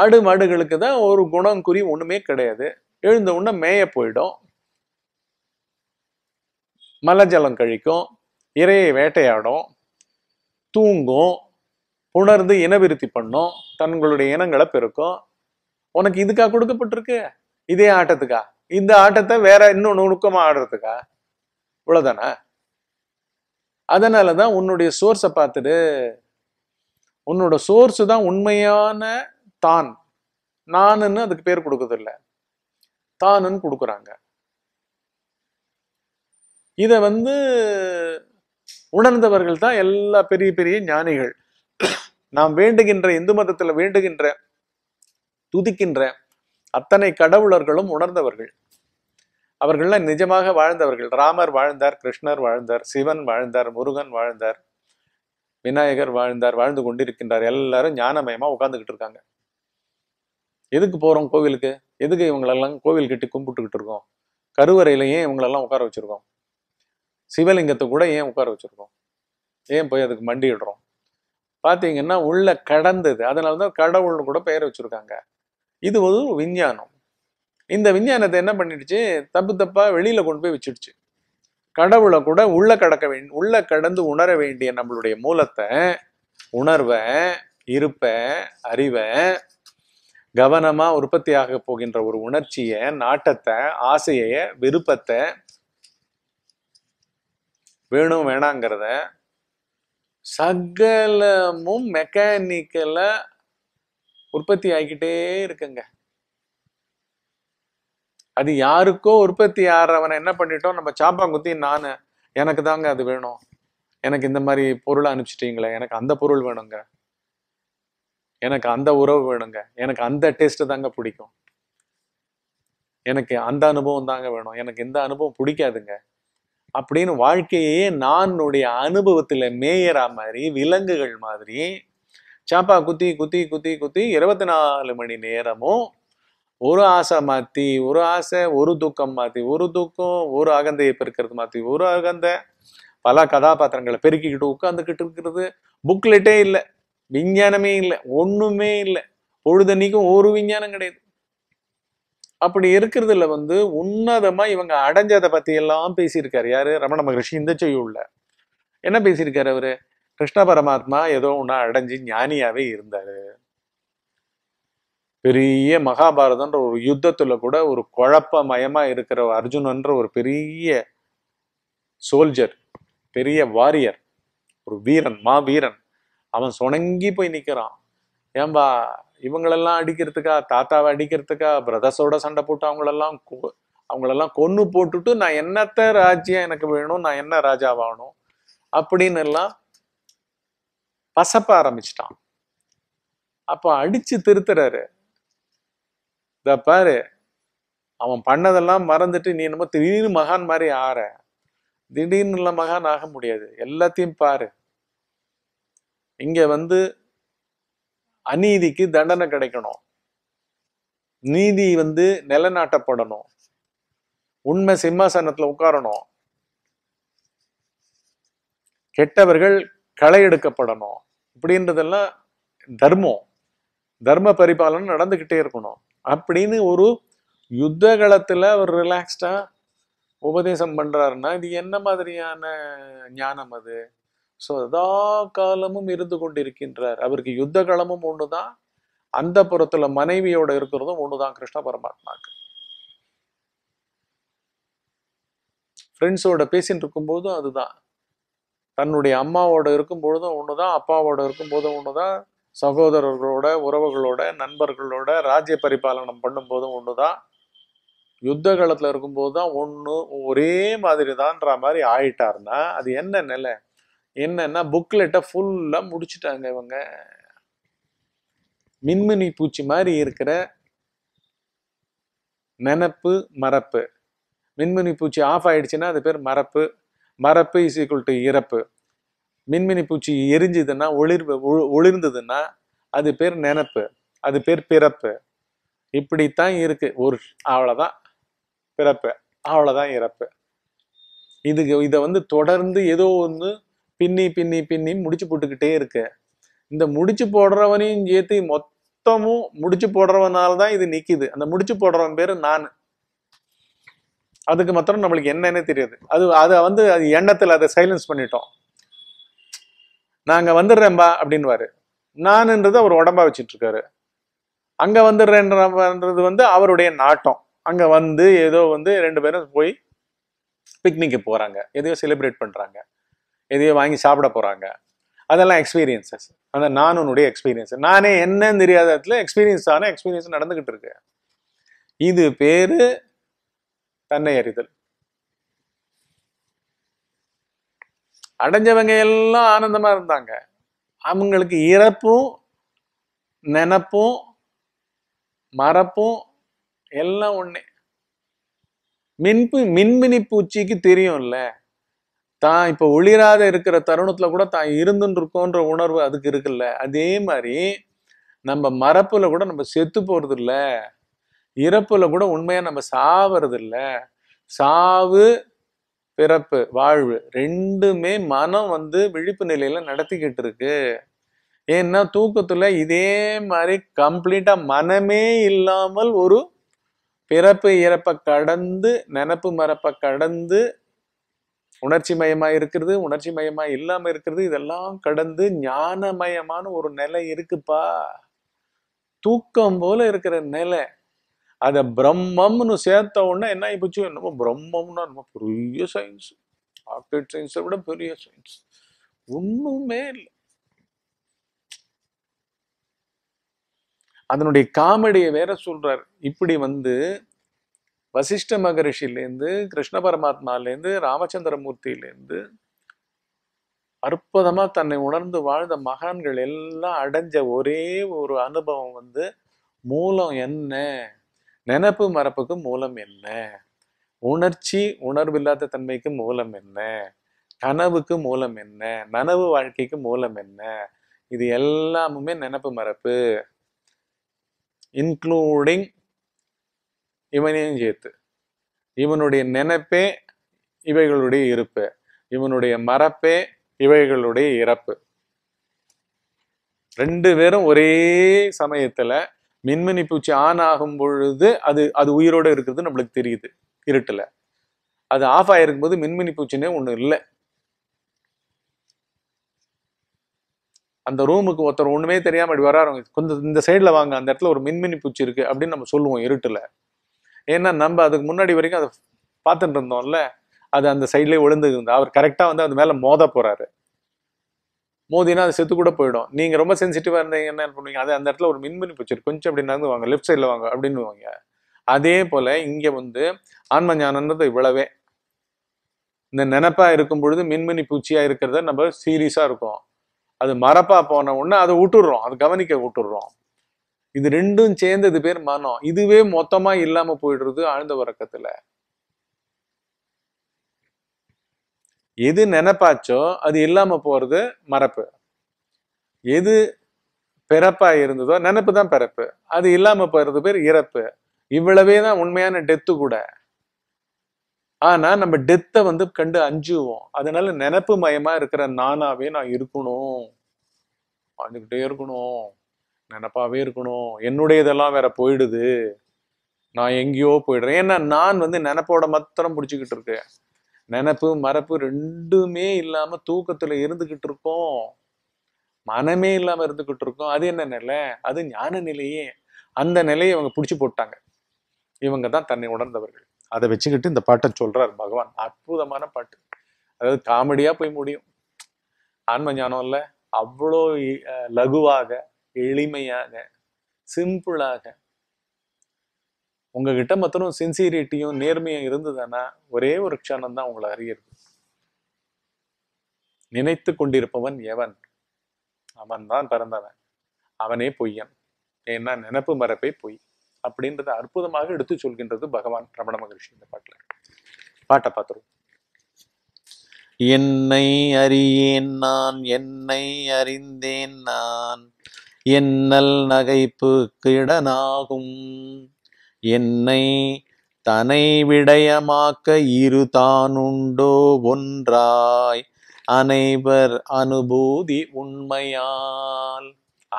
ஆடு மாடுகளுக்கு தான் ஒரு குணம் குறி ஒண்ணுமே கிடையாது எழுந்த உடனே மேய போயிடும் மலஜலம் கழிக்கும் இறையை வேட்டையாடும் தூங்கும் உணர்ந்து இனவிருத்தி பண்ணும் தங்களுடைய இனங்களை பெருக்கும் உனக்கு இதுக்கா கொடுக்கப்பட்டிருக்கு இதே ஆட்டத்துக்கா இந்த ஆட்டத்தை வேற இன்னும் நுணுக்கமாக ஆடுறதுக்கா இவ்வளோதானா அதனால தான் உன்னுடைய சோர்ஸை பார்த்துட்டு உன்னோட சோர்ஸு தான் உண்மையான தான் நானுன்னு அதுக்கு பேர் இல்லை தானுன்னு கொடுக்குறாங்க இதை வந்து உணர்ந்தவர்கள் தான் எல்லா பெரிய பெரிய ஞானிகள் நாம் வேண்டுகின்ற இந்து மதத்தில் வேண்டுகின்ற துதிக்கின்ற அத்தனை கடவுளர்களும் உணர்ந்தவர்கள் அவர்கள்லாம் நிஜமாக வாழ்ந்தவர்கள் ராமர் வாழ்ந்தார் கிருஷ்ணர் வாழ்ந்தார் சிவன் வாழ்ந்தார் முருகன் வாழ்ந்தார் விநாயகர் வாழ்ந்தார் வாழ்ந்து கொண்டிருக்கின்றார் எல்லாரும் ஞானமயமா உட்காந்துக்கிட்டு இருக்காங்க எதுக்கு போறோம் கோவிலுக்கு எதுக்கு இவங்களெல்லாம் கோவில் கட்டி கும்பிட்டுக்கிட்டு இருக்கோம் கருவறையில ஏன் இவங்களெல்லாம் உட்கார வச்சிருக்கோம் சிவலிங்கத்தை கூட ஏன் உட்கார வச்சிருக்கோம் ஏன் போய் அதுக்கு மண்டிடுறோம் பார்த்தீங்கன்னா உள்ள கடந்தது அதனால தான் கடவுள்னு கூட பெயர் வச்சிருக்காங்க இது ஒரு விஞ்ஞானம் இந்த விஞ்ஞானத்தை என்ன பண்ணிடுச்சு தப்பு தப்பா வெளியில கொண்டு போய் வச்சிடுச்சு கடவுளை கூட உள்ள கடக்க வே உள்ள கடந்து உணர வேண்டிய நம்மளுடைய மூலத்தை உணர்வை இருப்ப அறிவை கவனமா ஆக போகின்ற ஒரு உணர்ச்சியை நாட்டத்தை ஆசையைய விருப்பத்தை வேணும் வேணாங்கிறத சகலமும் மெக்கானிக்கலா உற்பத்தி ஆகிக்கிட்டே இருக்குங்க அது யாருக்கோ உற்பத்தி ஆறவனை என்ன பண்ணிட்டோம் நம்ம சாப்பாங்குத்தி நானு நான் எனக்கு தாங்க அது வேணும் எனக்கு இந்த மாதிரி பொருளை அனுப்பிச்சிட்டீங்களே எனக்கு அந்த பொருள் வேணுங்க எனக்கு அந்த உறவு வேணுங்க எனக்கு அந்த டேஸ்ட் தாங்க பிடிக்கும் எனக்கு அந்த அனுபவம் தாங்க வேணும் எனக்கு இந்த அனுபவம் பிடிக்காதுங்க அப்படின்னு வாழ்க்கையே உடைய அனுபவத்துல மேயரா மாதிரி விலங்குகள் மாதிரி சாப்பா குத்தி குத்தி குத்தி குத்தி இருபத்தி நாலு மணி நேரமும் ஒரு ஆசை மாற்றி ஒரு ஆசை ஒரு தூக்கம் மாற்றி ஒரு தூக்கம் ஒரு அகந்தையை பெருக்கிறது மாற்றி ஒரு அகந்த பல கதாபாத்திரங்களை பெருக்கிக்கிட்டு உட்காந்துக்கிட்டு இருக்கிறது புக்லெட்டே இல்லை விஞ்ஞானமே இல்லை ஒன்றுமே இல்லை பொழுதன்னைக்கும் ஒரு விஞ்ஞானம் கிடையாது அப்படி இருக்கிறதுல வந்து உன்னதமா இவங்க அடைஞ்சதை பத்தி எல்லாம் பேசியிருக்காரு யாரு ரமண மகர்ஷி இந்த செய்யுள்ள என்ன பேசியிருக்காரு அவரு கிருஷ்ண பரமாத்மா ஏதோ ஒன்றா அடைஞ்சு ஞானியாகவே இருந்தார் பெரிய மகாபாரதன்ற ஒரு யுத்தத்துல கூட ஒரு மயமா இருக்கிற அர்ஜுனன்ற ஒரு பெரிய சோல்ஜர் பெரிய வாரியர் ஒரு வீரன் மா வீரன் அவன் சுணங்கி போய் நிற்கிறான் ஏன்பா இவங்களெல்லாம் அடிக்கிறதுக்கா தாத்தாவை அடிக்கிறதுக்கா பிரதர்ஸோட சண்டை போட்டு அவங்களெல்லாம் அவங்களெல்லாம் கொன்று போட்டுட்டு நான் என்னத்த ராஜ்யம் எனக்கு வேணும் நான் என்ன ராஜாவாகணும் அப்படின்னு எல்லாம் பசப்ப அப்போ அடிச்சு திருத்துறாரு இத பாரு அவன் பண்ணதெல்லாம் மறந்துட்டு நீ என்னமோ திடீர்னு மகான் மாதிரி ஆற திடீர்னு மகான் ஆக முடியாது எல்லாத்தையும் பாரு இங்க வந்து அநீதிக்கு தண்டனை கிடைக்கணும் நீதி வந்து நிலநாட்டப்படணும் உண்மை சிம்மாசனத்துல உட்காரணும் கெட்டவர்கள் களை எடுக்கப்படணும் இப்படின்றதெல்லாம் தர்மம் தர்ம பரிபாலனை நடந்துக்கிட்டே இருக்கணும் அப்படின்னு ஒரு யுத்த காலத்தில் அவர் ரிலாக்ஸ்டாக உபதேசம் பண்ணுறாருன்னா இது என்ன மாதிரியான ஞானம் அது ஸோ எதா காலமும் இருந்து கொண்டிருக்கின்றார் அவருக்கு யுத்த காலமும் ஒன்று தான் அந்த புறத்துல மனைவியோட இருக்கிறதும் ஒன்று தான் கிருஷ்ண பரமாத்மாக்கு ஃப்ரெண்ட்ஸோட பேசிட்டு இருக்கும்போதும் அதுதான் தன்னுடைய அம்மாவோட இருக்கும் பொழுதும் ஒன்று தான் அப்பாவோட இருக்கும் போதும் ஒன்று தான் சகோதரர்களோட உறவுகளோட நண்பர்களோட ராஜ்ய பரிபாலனம் பண்ணும்போதும் ஒன்று தான் யுத்த காலத்தில் இருக்கும்போது தான் ஒன்று ஒரே மாதிரி தான்ற மாதிரி ஆயிட்டார்னா அது என்ன நிலை என்னன்னா புக்லெட்டை ஃபுல்லாக முடிச்சுட்டாங்க இவங்க மின்மினி பூச்சி மாதிரி இருக்கிற நினப்பு மறப்பு மின்மினி பூச்சி ஆஃப் ஆயிடுச்சுன்னா அது பேர் மறப்பு மரப்பு இஸ் ஈக்குவல் டு இறப்பு மின்மினி பூச்சி எரிஞ்சுதுன்னா ஒளிர் ஒளிர்ந்ததுன்னா அது பேர் நினப்பு அது பேர் பிறப்பு இப்படித்தான் இருக்கு ஒரு அவ்வளோதான் பிறப்பு அவ்வளோதான் இறப்பு இது இதை வந்து தொடர்ந்து ஏதோ ஒன்று பின்னி பின்னி பின்னி முடிச்சு போட்டுக்கிட்டே இருக்கு இந்த முடிச்சு போடுறவனையும் சேர்த்து மொத்தமும் முடிச்சு போடுறவனால தான் இது நிற்கிது அந்த முடிச்சு போடுறவன் பேர் நான் அதுக்கு மாத்திரம் நம்மளுக்கு என்னன்னே தெரியாது அது அதை வந்து அது எண்ணத்தில் அதை சைலன்ஸ் பண்ணிட்டோம் நாங்கள் வந்துடுறேன்பா அப்படின்வாரு நானுன்றது அவர் உடம்பா வச்சுட்டு இருக்காரு அங்கே வந்துடுறேன்றது வந்து அவருடைய நாட்டம் அங்கே வந்து ஏதோ வந்து ரெண்டு பேரும் போய் பிக்னிக்கு போகிறாங்க எதையோ செலிப்ரேட் பண்ணுறாங்க எதையோ வாங்கி சாப்பிட போகிறாங்க அதெல்லாம் எக்ஸ்பீரியன்சஸ் அந்த நானுடைய எக்ஸ்பீரியன்ஸ் நானே என்னன்னு தெரியாத இடத்துல எக்ஸ்பீரியன்ஸ் ஆன எக்ஸ்பீரியன்ஸ் நடந்துக்கிட்டு இருக்கு இது பேர் தன்னை அறிதல் அடைஞ்சவங்க எல்லாம் ஆனந்தமா இருந்தாங்க அவங்களுக்கு இறப்பும் நினப்பும் மறப்பும் எல்லாம் ஒண்ணு மின்பு மின்மினி பூச்சிக்கு தெரியும்ல தான் இப்போ ஒளிராத இருக்கிற தருணத்தில் கூட தான் இருந்துன்னு இருக்கோன்ற உணர்வு அதுக்கு இருக்குல்ல அதே மாதிரி நம்ம மரப்புல கூட நம்ம செத்து போறது இல்லை இறப்புல கூட உண்மையா நம்ம சாவது இல்லை சாவு பிறப்பு வாழ்வு ரெண்டுமே மனம் வந்து விழிப்பு நிலையில நடத்திக்கிட்டு இருக்கு ஏன்னா தூக்கத்துல இதே மாதிரி கம்ப்ளீட்டா மனமே இல்லாமல் ஒரு பிறப்பு இறப்பை கடந்து நினப்பு மரப்பை கடந்து உணர்ச்சி மயமா இருக்கிறது உணர்ச்சி மயமா இல்லாம இருக்கிறது இதெல்லாம் கடந்து ஞானமயமான ஒரு நிலை இருக்குப்பா தூக்கம் போல இருக்கிற நிலை அதை பிரம்மம்னு சேர்த்த உடனே என்ன போச்சு என்னமோ பிரம்மம்னா நம்ம பெரிய சயின்ஸ் ராக்கெட் சயின்ஸை விட பெரிய சயின்ஸ் ஒன்றுமே இல்லை அதனுடைய காமெடியை வேற சொல்றார் இப்படி வந்து வசிஷ்ட மகரிஷிலேருந்து கிருஷ்ண பரமாத்மாலேருந்து ராமச்சந்திரமூர்த்தியிலேருந்து அற்புதமா தன்னை உணர்ந்து வாழ்ந்த மகான்கள் எல்லாம் அடைஞ்ச ஒரே ஒரு அனுபவம் வந்து மூலம் என்ன நினப்பு மரப்புக்கு மூலம் என்ன உணர்ச்சி உணர்வில்லாத தன்மைக்கு மூலம் என்ன கனவுக்கு மூலம் என்ன நனவு வாழ்க்கைக்கு மூலம் என்ன இது எல்லாமுமே நினப்பு மரப்பு இன்க்ளூடிங் இவனையும் சேர்த்து இவனுடைய நினைப்பே இவைகளுடைய இருப்பு இவனுடைய மரப்பே இவைகளுடைய இறப்பு ரெண்டு பேரும் ஒரே சமயத்துல மின்மினி பூச்சி ஆன் ஆகும் பொழுது அது அது உயிரோடு இருக்கிறது நம்மளுக்கு தெரியுது இருட்டில் அது ஆஃப் ஆகிருக்கும் போது மின்மினி பூச்சினே ஒன்றும் இல்லை அந்த ரூமுக்கு ஒருத்தர் ஒன்றுமே தெரியாமல் அப்படி வராங்க கொஞ்சம் இந்த சைடில் வாங்க அந்த இடத்துல ஒரு மின்மினி பூச்சி இருக்குது அப்படின்னு நம்ம சொல்லுவோம் இருட்டில் ஏன்னா நம்ம அதுக்கு முன்னாடி வரைக்கும் அதை பார்த்துட்டு இருந்தோம்ல அது அந்த சைட்லேயே விழுந்துருந்தா அவர் கரெக்டாக வந்து அது மேலே மோத போகிறாரு மோதினா அது செத்து கூட போயிடும் நீங்க ரொம்ப சென்சிட்டிவா இருந்தீங்க என்ன பண்ணுவீங்க அது அந்த இடத்துல ஒரு மின்மினி பிக்சர் கொஞ்சம் அப்படி நடந்து வாங்க லெஃப்ட் சைட்ல வாங்க அப்படின்னு வாங்க அதே போல இங்க வந்து ஆன்ம ஞானன்றது இவ்வளவே இந்த நினப்பா இருக்கும் பொழுது மின்மினி பூச்சியா இருக்கிறத நம்ம சீரியஸா இருக்கும் அது மரப்பா போன உடனே அதை விட்டுடுறோம் அதை கவனிக்க விட்டுடுறோம் இது ரெண்டும் சேர்ந்தது பேர் மனம் இதுவே மொத்தமா இல்லாம போயிடுறது ஆழ்ந்த உறக்கத்துல எது நினப்பாச்சோ அது இல்லாமல் போகிறது மறப்பு எது பிறப்பா இருந்ததோ நினப்பு தான் பிறப்பு அது இல்லாமல் போகிறது பேர் இறப்பு இவ்வளவே தான் உண்மையான டெத்து கூட ஆனா நம்ம டெத்தை வந்து கண்டு அஞ்சுவோம் அதனால நினப்பு மயமா இருக்கிற நானாவே நான் இருக்கணும் வாழ்ந்துக்கிட்டே இருக்கணும் நினப்பாவே இருக்கணும் என்னுடையதெல்லாம் வேற போயிடுது நான் எங்கேயோ போயிடுறேன் ஏன்னா நான் வந்து நினப்போட மாத்திரம் பிடிச்சிக்கிட்டு இருக்கேன் நினப்பு மரப்பு ரெண்டுமே இல்லாமல் தூக்கத்தில் இருந்துகிட்டு இருக்கோம் மனமே இல்லாமல் இருந்துக்கிட்டு இருக்கோம் அது என்ன நிலை அது ஞான நிலையே அந்த நிலையை இவங்க பிடிச்சி போட்டாங்க இவங்க தான் தன்னை உணர்ந்தவர்கள் அதை வச்சுக்கிட்டு இந்த பாட்டை சொல்றார் பகவான் அற்புதமான பாட்டு அதாவது காமெடியாக போய் முடியும் ஆன்ம ஞானம் இல்லை அவ்வளோ லகுவாக எளிமையாக சிம்பிளாக உங்ககிட்ட மத்தனும் சின்சியரிட்டியும் நேர்மையும் இருந்ததுன்னா ஒரே ஒரு க்ஷணம் தான் உங்களை அறியிருக்கு நினைத்து கொண்டிருப்பவன் எவன் அவன் தான் பிறந்தவன் அவனே பொய்யன் ஏன்னா நினப்பு மரப்பே பொய் அப்படின்றத அற்புதமாக எடுத்து சொல்கின்றது பகவான் ரமண மகரிஷி இந்த பாட்டில் பாட்டை பார்த்துருவோம் என்னை அறியேன் நான் என்னை அறிந்தேன் நான் என்னல் நகைப்பு கிடனாகும் என்னை தனை விடயமாக்க இருதானுண்டோ ஒன்றாய் அனைவர் அனுபூதி உண்மையால்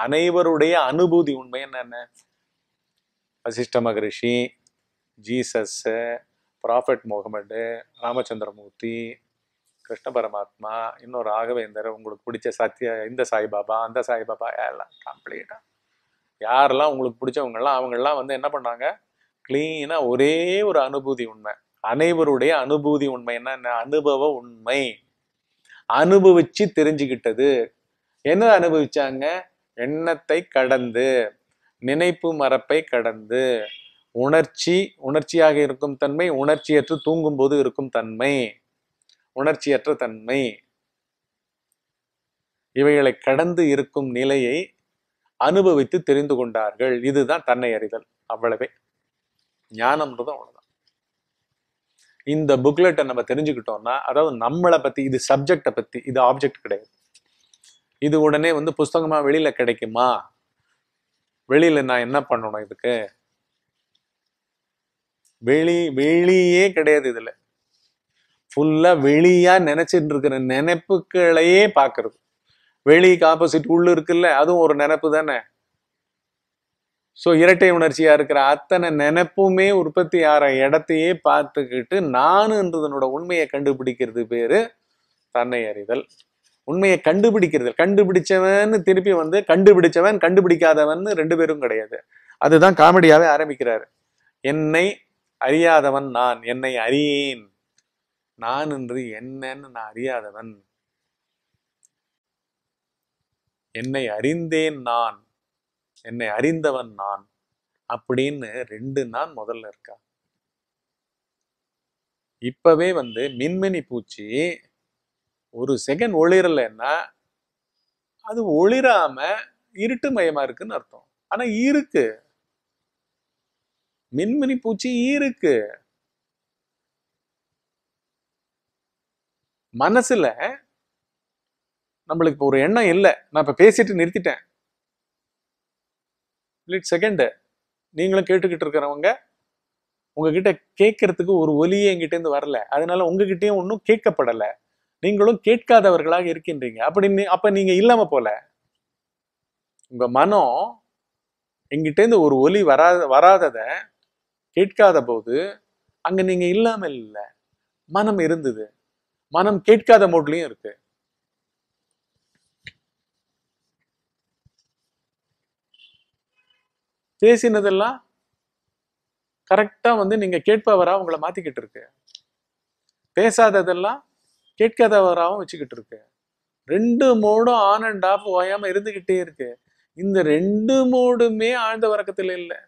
அனைவருடைய அனுபூதி உண்மை என்னென்ன Vasishta Maharishi Jesus prophet Muhammad Ramachandramurthy Krishna பரமாத்மா இன்னொரு ராகவேந்தர் உங்களுக்கு பிடிச்ச சத்ய இந்த சாய்பாபா அந்த சாய்பாபா எல்லாம் கம்ப்ளீட்டாக யாரெல்லாம் உங்களுக்கு பிடிச்சவங்கெல்லாம் அவங்கெல்லாம் வந்து என்ன பண்ணாங்க கிளீனாக ஒரே ஒரு அனுபூதி உண்மை அனைவருடைய அனுபூதி உண்மை என்ன அனுபவ உண்மை அனுபவிச்சு தெரிஞ்சுக்கிட்டது என்ன அனுபவிச்சாங்க எண்ணத்தை கடந்து நினைப்பு மரப்பை கடந்து உணர்ச்சி உணர்ச்சியாக இருக்கும் தன்மை உணர்ச்சியற்று தூங்கும் போது இருக்கும் தன்மை உணர்ச்சியற்ற தன்மை இவைகளை கடந்து இருக்கும் நிலையை அனுபவித்து தெரிந்து கொண்டார்கள் இதுதான் தன்னை அறிதல் அவ்வளவே ஞானம்ன்றது அவ்வளோதான் இந்த புக்லெட்டை நம்ம தெரிஞ்சுக்கிட்டோம்னா அதாவது நம்மளை பற்றி இது சப்ஜெக்டை பற்றி இது ஆப்ஜெக்ட் கிடையாது இது உடனே வந்து புஸ்தகமாக வெளியில் கிடைக்குமா வெளியில் நான் என்ன பண்ணணும் இதுக்கு வெளி வெளியே கிடையாது இதில் ஃபுல்லாக வெளியாக நினச்சிட்டு இருக்கிற நினைப்புகளையே பார்க்கறது வெளிக்கு ஆப்போசிட் உள்ளு இருக்குல்ல அதுவும் ஒரு நினைப்பு தானே ஸோ இரட்டை உணர்ச்சியாக இருக்கிற அத்தனை நினைப்புமே உற்பத்தி ஆகிற இடத்தையே பார்த்துக்கிட்டு நானுன்றதனோட உண்மையை கண்டுபிடிக்கிறது பேர் தன்னை அறிதல் உண்மையை கண்டுபிடிக்கிறது கண்டுபிடிச்சவன் திருப்பி வந்து கண்டுபிடிச்சவன் கண்டுபிடிக்காதவன் ரெண்டு பேரும் கிடையாது அதுதான் காமெடியாவே ஆரம்பிக்கிறாரு என்னை அறியாதவன் நான் என்னை அறியேன் நான் என்று என்னன்னு நான் அறியாதவன் என்னை அறிந்தேன் நான் என்னை அறிந்தவன் நான் அப்படின்னு ரெண்டு நான் முதல்ல இருக்கா இப்பவே வந்து மின்மினி பூச்சி ஒரு செகண்ட் ஒளிரலைன்னா அது ஒளிராம இருட்டு மயமா இருக்குன்னு அர்த்தம் ஆனா இருக்கு மின்மினி பூச்சி இருக்கு மனசுல நம்மளுக்கு இப்போ ஒரு எண்ணம் இல்லை நான் இப்ப பேசிட்டு நிறுத்திட்டேன் ஸ்பிளிட் செகண்டு நீங்களும் கேட்டுக்கிட்டு இருக்கிறவங்க உங்ககிட்ட கேட்கறதுக்கு ஒரு ஒலியே என்கிட்டேருந்து வரல அதனால உங்ககிட்டயும் ஒன்றும் கேட்கப்படலை நீங்களும் கேட்காதவர்களாக இருக்கின்றீங்க அப்படின்னு அப்ப நீங்க இல்லாம போல உங்க மனம் எங்கிட்டேருந்து ஒரு ஒலி வராத வராதத கேட்காத போது அங்க நீங்க இல்லாமல் இல்லை மனம் இருந்தது மனம் கேட்காத மூட்லையும் இருக்கு பேசினதெல்லாம் கரெக்டாக வந்து நீங்கள் கேட்பவராக உங்களை மாற்றிக்கிட்டு இருக்கு பேசாததெல்லாம் கேட்காதவராகவும் வச்சுக்கிட்டு இருக்கு ரெண்டு மோடும் ஆன் அண்ட் ஆஃப் ஓயாமல் இருந்துக்கிட்டே இருக்கு இந்த ரெண்டு மோடுமே ஆழ்ந்த வரக்கத்தில் இல்லை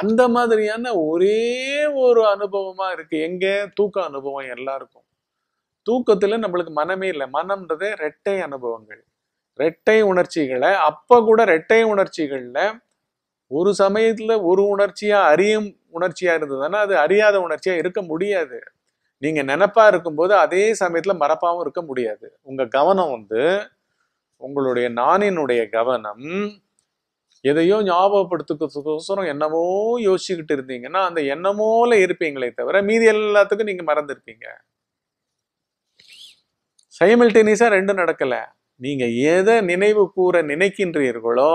அந்த மாதிரியான ஒரே ஒரு அனுபவமா இருக்கு எங்க தூக்க அனுபவம் எல்லாருக்கும் தூக்கத்துல நம்மளுக்கு மனமே இல்லை மனம்ன்றதே ரெட்டை அனுபவங்கள் ரெட்டை உணர்ச்சிகளை அப்போ கூட ரெட்டை உணர்ச்சிகளில் ஒரு சமயத்தில் ஒரு உணர்ச்சியாக அறியும் உணர்ச்சியாக இருந்ததுன்னா அது அறியாத உணர்ச்சியாக இருக்க முடியாது நீங்கள் நினப்பாக இருக்கும்போது அதே சமயத்தில் மறப்பாகவும் இருக்க முடியாது உங்கள் கவனம் வந்து உங்களுடைய நானினுடைய கவனம் எதையோ ஞாபகப்படுத்துக்கோசரம் என்னமோ யோசிச்சுக்கிட்டு இருந்தீங்கன்னா அந்த எண்ணமோல இருப்பீங்களே தவிர மீதி எல்லாத்துக்கும் நீங்கள் மறந்துருப்பீங்க சைமல்டேனியஸாக ரெண்டும் நடக்கலை நீங்க எதை நினைவு கூற நினைக்கின்றீர்களோ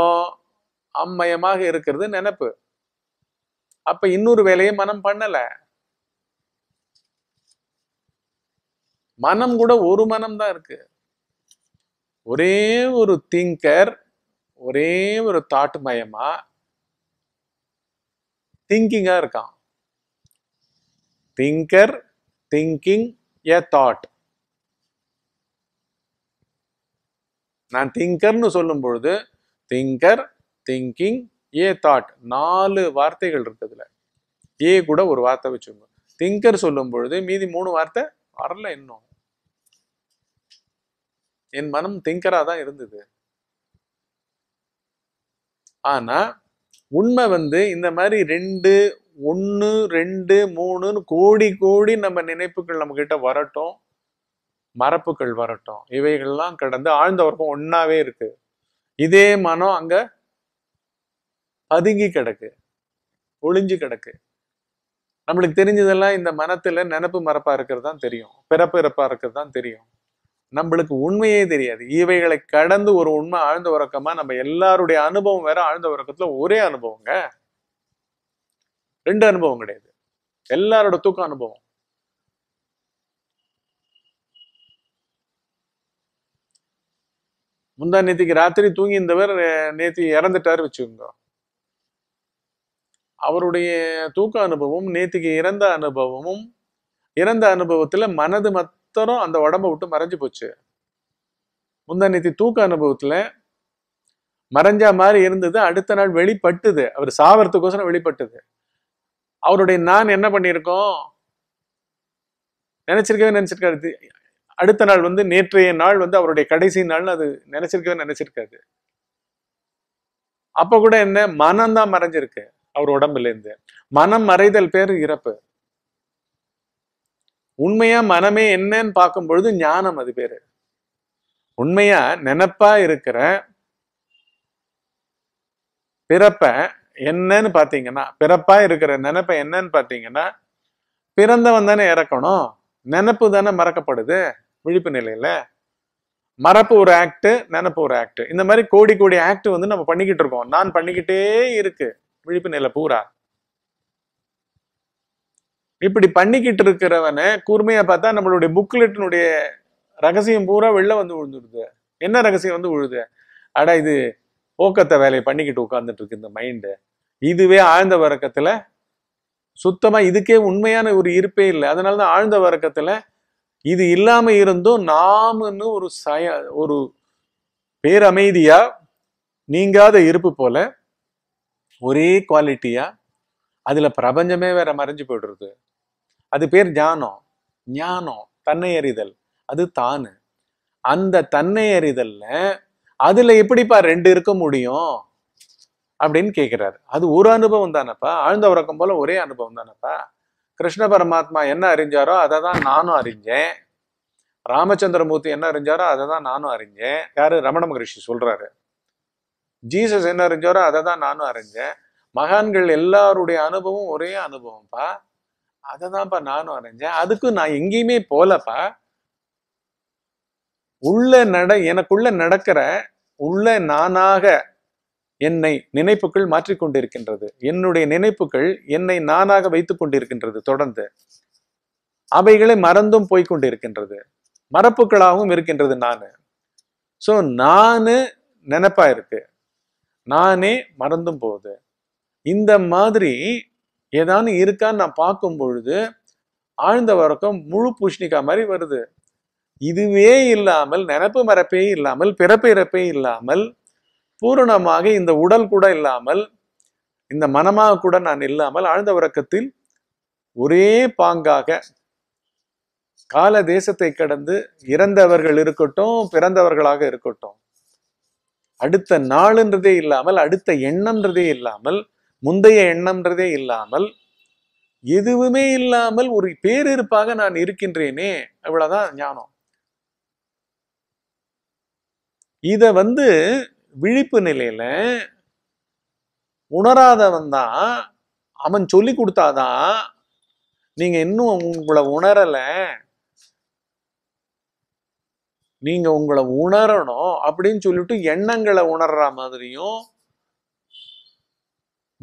அம்மயமாக இருக்கிறது நினப்பு அப்ப இன்னொரு வேலையை மனம் பண்ணல மனம் கூட ஒரு மனம் தான் இருக்கு ஒரே ஒரு திங்கர் ஒரே ஒரு தாட் மயமா திங்கிங்கா இருக்கான் திங்கர் திங்கிங் ஏ தாட் நான் திங்கர்னு சொல்லும் பொழுது திங்கர் திங்கிங் ஏ தாட் நாலு வார்த்தைகள் இருக்குதுல ஏ கூட ஒரு வார்த்தை வச்சுங்க திங்கர் சொல்லும் பொழுது மீதி மூணு வார்த்தை வரல இன்னும் என் மனம் திங்கரா தான் இருந்தது ஆனா உண்மை வந்து இந்த மாதிரி ரெண்டு ஒன்று ரெண்டு மூணுன்னு கோடி கோடி நம்ம நினைப்புகள் நம்ம கிட்ட வரட்டும் மரப்புகள் வரட்டும் இவைகள்லாம் கடந்து ஆழ்ந்த உறக்கம் ஒன்றாவே இருக்கு இதே மனம் அங்க பதுங்கி கிடக்கு ஒளிஞ்சு கிடக்கு நம்மளுக்கு தெரிஞ்சதெல்லாம் இந்த மனத்துல நினப்பு மரப்பா இருக்கிறது தான் தெரியும் பிறப்பு இறப்பா இருக்கிறது தான் தெரியும் நம்மளுக்கு உண்மையே தெரியாது இவைகளை கடந்து ஒரு உண்மை ஆழ்ந்த உறக்கமா நம்ம எல்லாருடைய அனுபவம் வேற ஆழ்ந்த உறக்கத்துல ஒரே அனுபவங்க ரெண்டு அனுபவம் கிடையாது எல்லாரோட தூக்க அனுபவம் முந்தா நேத்திக்கு ராத்திரி தூங்கி இருந்தவர் நேத்தி இறந்துட்டார் வச்சுக்கோங்க அவருடைய தூக்க அனுபவம் நேத்திக்கு இறந்த அனுபவமும் இறந்த அனுபவத்துல மனது மத்தரும் அந்த உடம்ப விட்டு மறைஞ்சு போச்சு முந்தா நேத்தி தூக்க அனுபவத்துல மறைஞ்சா மாதிரி இருந்தது அடுத்த நாள் வெளிப்பட்டுது அவர் சாவரத்துக்கோசரம் வெளிப்பட்டுது அவருடைய நான் என்ன பண்ணியிருக்கோம் நினைச்சிருக்கவே நினைச்சிருக்காரு அடுத்த நாள் வந்து நேற்றைய நாள் வந்து அவருடைய கடைசி நாள்னு அது நினைச்சிருக்கவே நினைச்சிருக்காது அப்ப கூட என்ன மனம்தான் மறைஞ்சிருக்கு அவர் உடம்புல இருந்து மனம் மறைதல் பேர் இறப்பு உண்மையா மனமே என்னன்னு பார்க்கும் பொழுது ஞானம் அது பேரு உண்மையா நினப்பா இருக்கிற பிறப்ப என்னன்னு பார்த்தீங்கன்னா பிறப்பா இருக்கிற நினப்ப என்னன்னு பார்த்தீங்கன்னா பிறந்தவன் தானே இறக்கணும் நினப்பு தானே மறக்கப்படுது விழிப்பு நிலையில மறப்பு ஒரு ஆக்ட் நினப்பு ஒரு ஆக்ட் இந்த மாதிரி கோடி கோடி ஆக்ட் வந்து நம்ம பண்ணிக்கிட்டு இருக்கோம் நான் பண்ணிக்கிட்டே இருக்கு விழிப்பு நிலை பூரா இப்படி பண்ணிக்கிட்டு இருக்கிறவனை கூர்மையா பார்த்தா நம்மளுடைய புக்லெட்டினுடைய ரகசியம் பூரா வெளில வந்து விழுந்துடுது என்ன ரகசியம் வந்து விழுது அடா இது ஓக்கத்தை வேலையை பண்ணிக்கிட்டு உட்கார்ந்துட்டு இருக்கு இந்த மைண்டு இதுவே ஆழ்ந்த வரக்கத்துல சுத்தமா இதுக்கே உண்மையான ஒரு இருப்பே இல்லை அதனாலதான் தான் ஆழ்ந்த வரக்கத்துல இது இல்லாமல் இருந்தும் நாமன்னு ஒரு சய ஒரு பேரமைதியா நீங்காத இருப்பு போல ஒரே குவாலிட்டியா அதுல பிரபஞ்சமே வேற மறைஞ்சு போயிடுறது அது பேர் ஞானம் ஞானம் தன்னை அறிதல் அது தானு அந்த தன்னை அறிதல்ல அதுல எப்படிப்பா ரெண்டு இருக்க முடியும் அப்படின்னு கேட்கிறாரு அது ஒரு அனுபவம் தானப்பா ஆழ்ந்த உறக்கம் போல ஒரே அனுபவம் தானப்பா கிருஷ்ண பரமாத்மா என்ன அறிஞ்சாரோ அதை தான் நானும் அறிஞ்சேன் ராமச்சந்திரமூர்த்தி என்ன அறிஞ்சாரோ அதை தான் நானும் அறிஞ்சேன் யாரு ரமண மகரிஷி சொல்றாரு ஜீசஸ் என்ன அறிஞ்சாரோ அதை தான் நானும் அறிஞ்சேன் மகான்கள் எல்லாருடைய அனுபவம் ஒரே அனுபவம்ப்பா அதை தான்ப்பா நானும் அறிஞ்சேன் அதுக்கு நான் எங்கேயுமே போலப்பா உள்ள நட எனக்குள்ள நடக்கிற உள்ள நானாக என்னை நினைப்புகள் மாற்றிக்கொண்டிருக்கின்றது என்னுடைய நினைப்புகள் என்னை நானாக வைத்து கொண்டிருக்கின்றது தொடர்ந்து அவைகளை மறந்தும் போய்கொண்டிருக்கின்றது மரப்புக்களாகவும் இருக்கின்றது நானு ஸோ நானு நினைப்பா இருக்கு நானே மறந்தும் போகுது இந்த மாதிரி ஏதாவது இருக்கான்னு நான் பார்க்கும் பொழுது ஆழ்ந்த வரக்கம் முழு பூஷ்ணிக்கா மாதிரி வருது இதுவே இல்லாமல் நினப்பு மரப்பே இல்லாமல் பிறப்பிறப்பே இல்லாமல் பூரணமாக இந்த உடல் கூட இல்லாமல் இந்த மனமாக கூட நான் இல்லாமல் ஆழ்ந்த உறக்கத்தில் ஒரே பாங்காக கால தேசத்தை கடந்து இறந்தவர்கள் இருக்கட்டும் பிறந்தவர்களாக இருக்கட்டும் அடுத்த நாளுன்றதே இல்லாமல் அடுத்த எண்ணம்ன்றதே இல்லாமல் முந்தைய எண்ணம்ன்றதே இல்லாமல் எதுவுமே இல்லாமல் ஒரு பேரிருப்பாக நான் இருக்கின்றேனே அவ்வளவுதான் ஞானம் இத வந்து விழிப்பு நிலையில உணராதவன் தான் அவன் சொல்லி கொடுத்தாதான் நீங்க இன்னும் உங்களை உணரல நீங்க உங்களை உணரணும் அப்படின்னு சொல்லிட்டு எண்ணங்களை உணர்ற மாதிரியும்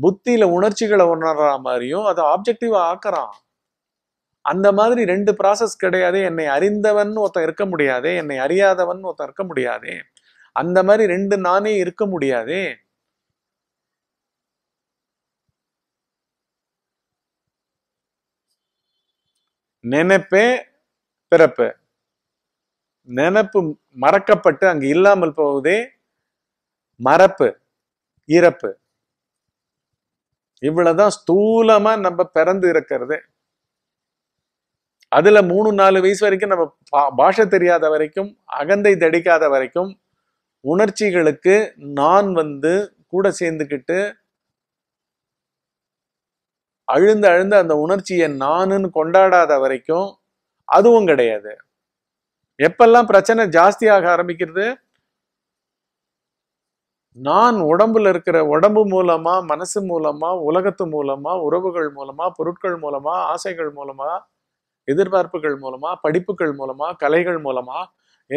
புத்தியில உணர்ச்சிகளை உணர்ற மாதிரியும் அதை ஆப்ஜெக்டிவா ஆக்குறான் அந்த மாதிரி ரெண்டு ப்ராசஸ் கிடையாது என்னை அறிந்தவன் ஒருத்தன் இருக்க முடியாது என்னை அறியாதவன் ஒருத்தன் இருக்க முடியாது அந்த மாதிரி ரெண்டு நானே இருக்க முடியாதே நினைப்பே பிறப்பு நினப்பு மறக்கப்பட்டு அங்கு இல்லாமல் போவதே மறப்பு இறப்பு இவ்வளவுதான் ஸ்தூலமா நம்ம பிறந்து இருக்கிறது அதுல மூணு நாலு வயசு வரைக்கும் நம்ம பாஷை தெரியாத வரைக்கும் அகந்தை தடிக்காத வரைக்கும் உணர்ச்சிகளுக்கு நான் வந்து கூட சேர்ந்துக்கிட்டு அழுந்து அழுந்து அந்த உணர்ச்சியை நானுன்னு கொண்டாடாத வரைக்கும் அதுவும் கிடையாது எப்பெல்லாம் பிரச்சனை ஜாஸ்தியாக ஆரம்பிக்கிறது நான் உடம்புல இருக்கிற உடம்பு மூலமா மனசு மூலமா உலகத்து மூலமா உறவுகள் மூலமா பொருட்கள் மூலமா ஆசைகள் மூலமா எதிர்பார்ப்புகள் மூலமா படிப்புகள் மூலமா கலைகள் மூலமா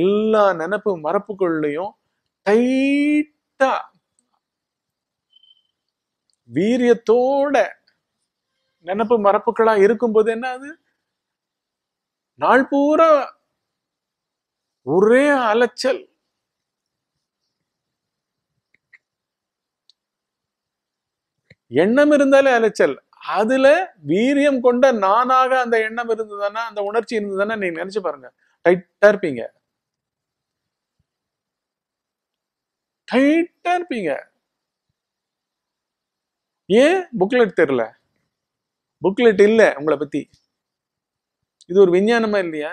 எல்லா நினப்பு மரப்புகள்லையும் டைட்டா வீரியத்தோட நினப்பு மரப்புகளா இருக்கும்போது என்ன அது நாள் பூரா ஒரே அலைச்சல் எண்ணம் இருந்தாலே அலைச்சல் அதுல வீரியம் கொண்ட நானாக அந்த எண்ணம் இருந்ததுன்னா அந்த உணர்ச்சி இருந்ததுன்னா நீங்க நினைச்சு பாருங்க டைட்டா இருப்பீங்க டைட்டாக இருப்பீங்க ஏன் புக்லெட் தெரில புக்லெட் இல்லை உங்களை பற்றி இது ஒரு விஞ்ஞானமா இல்லையா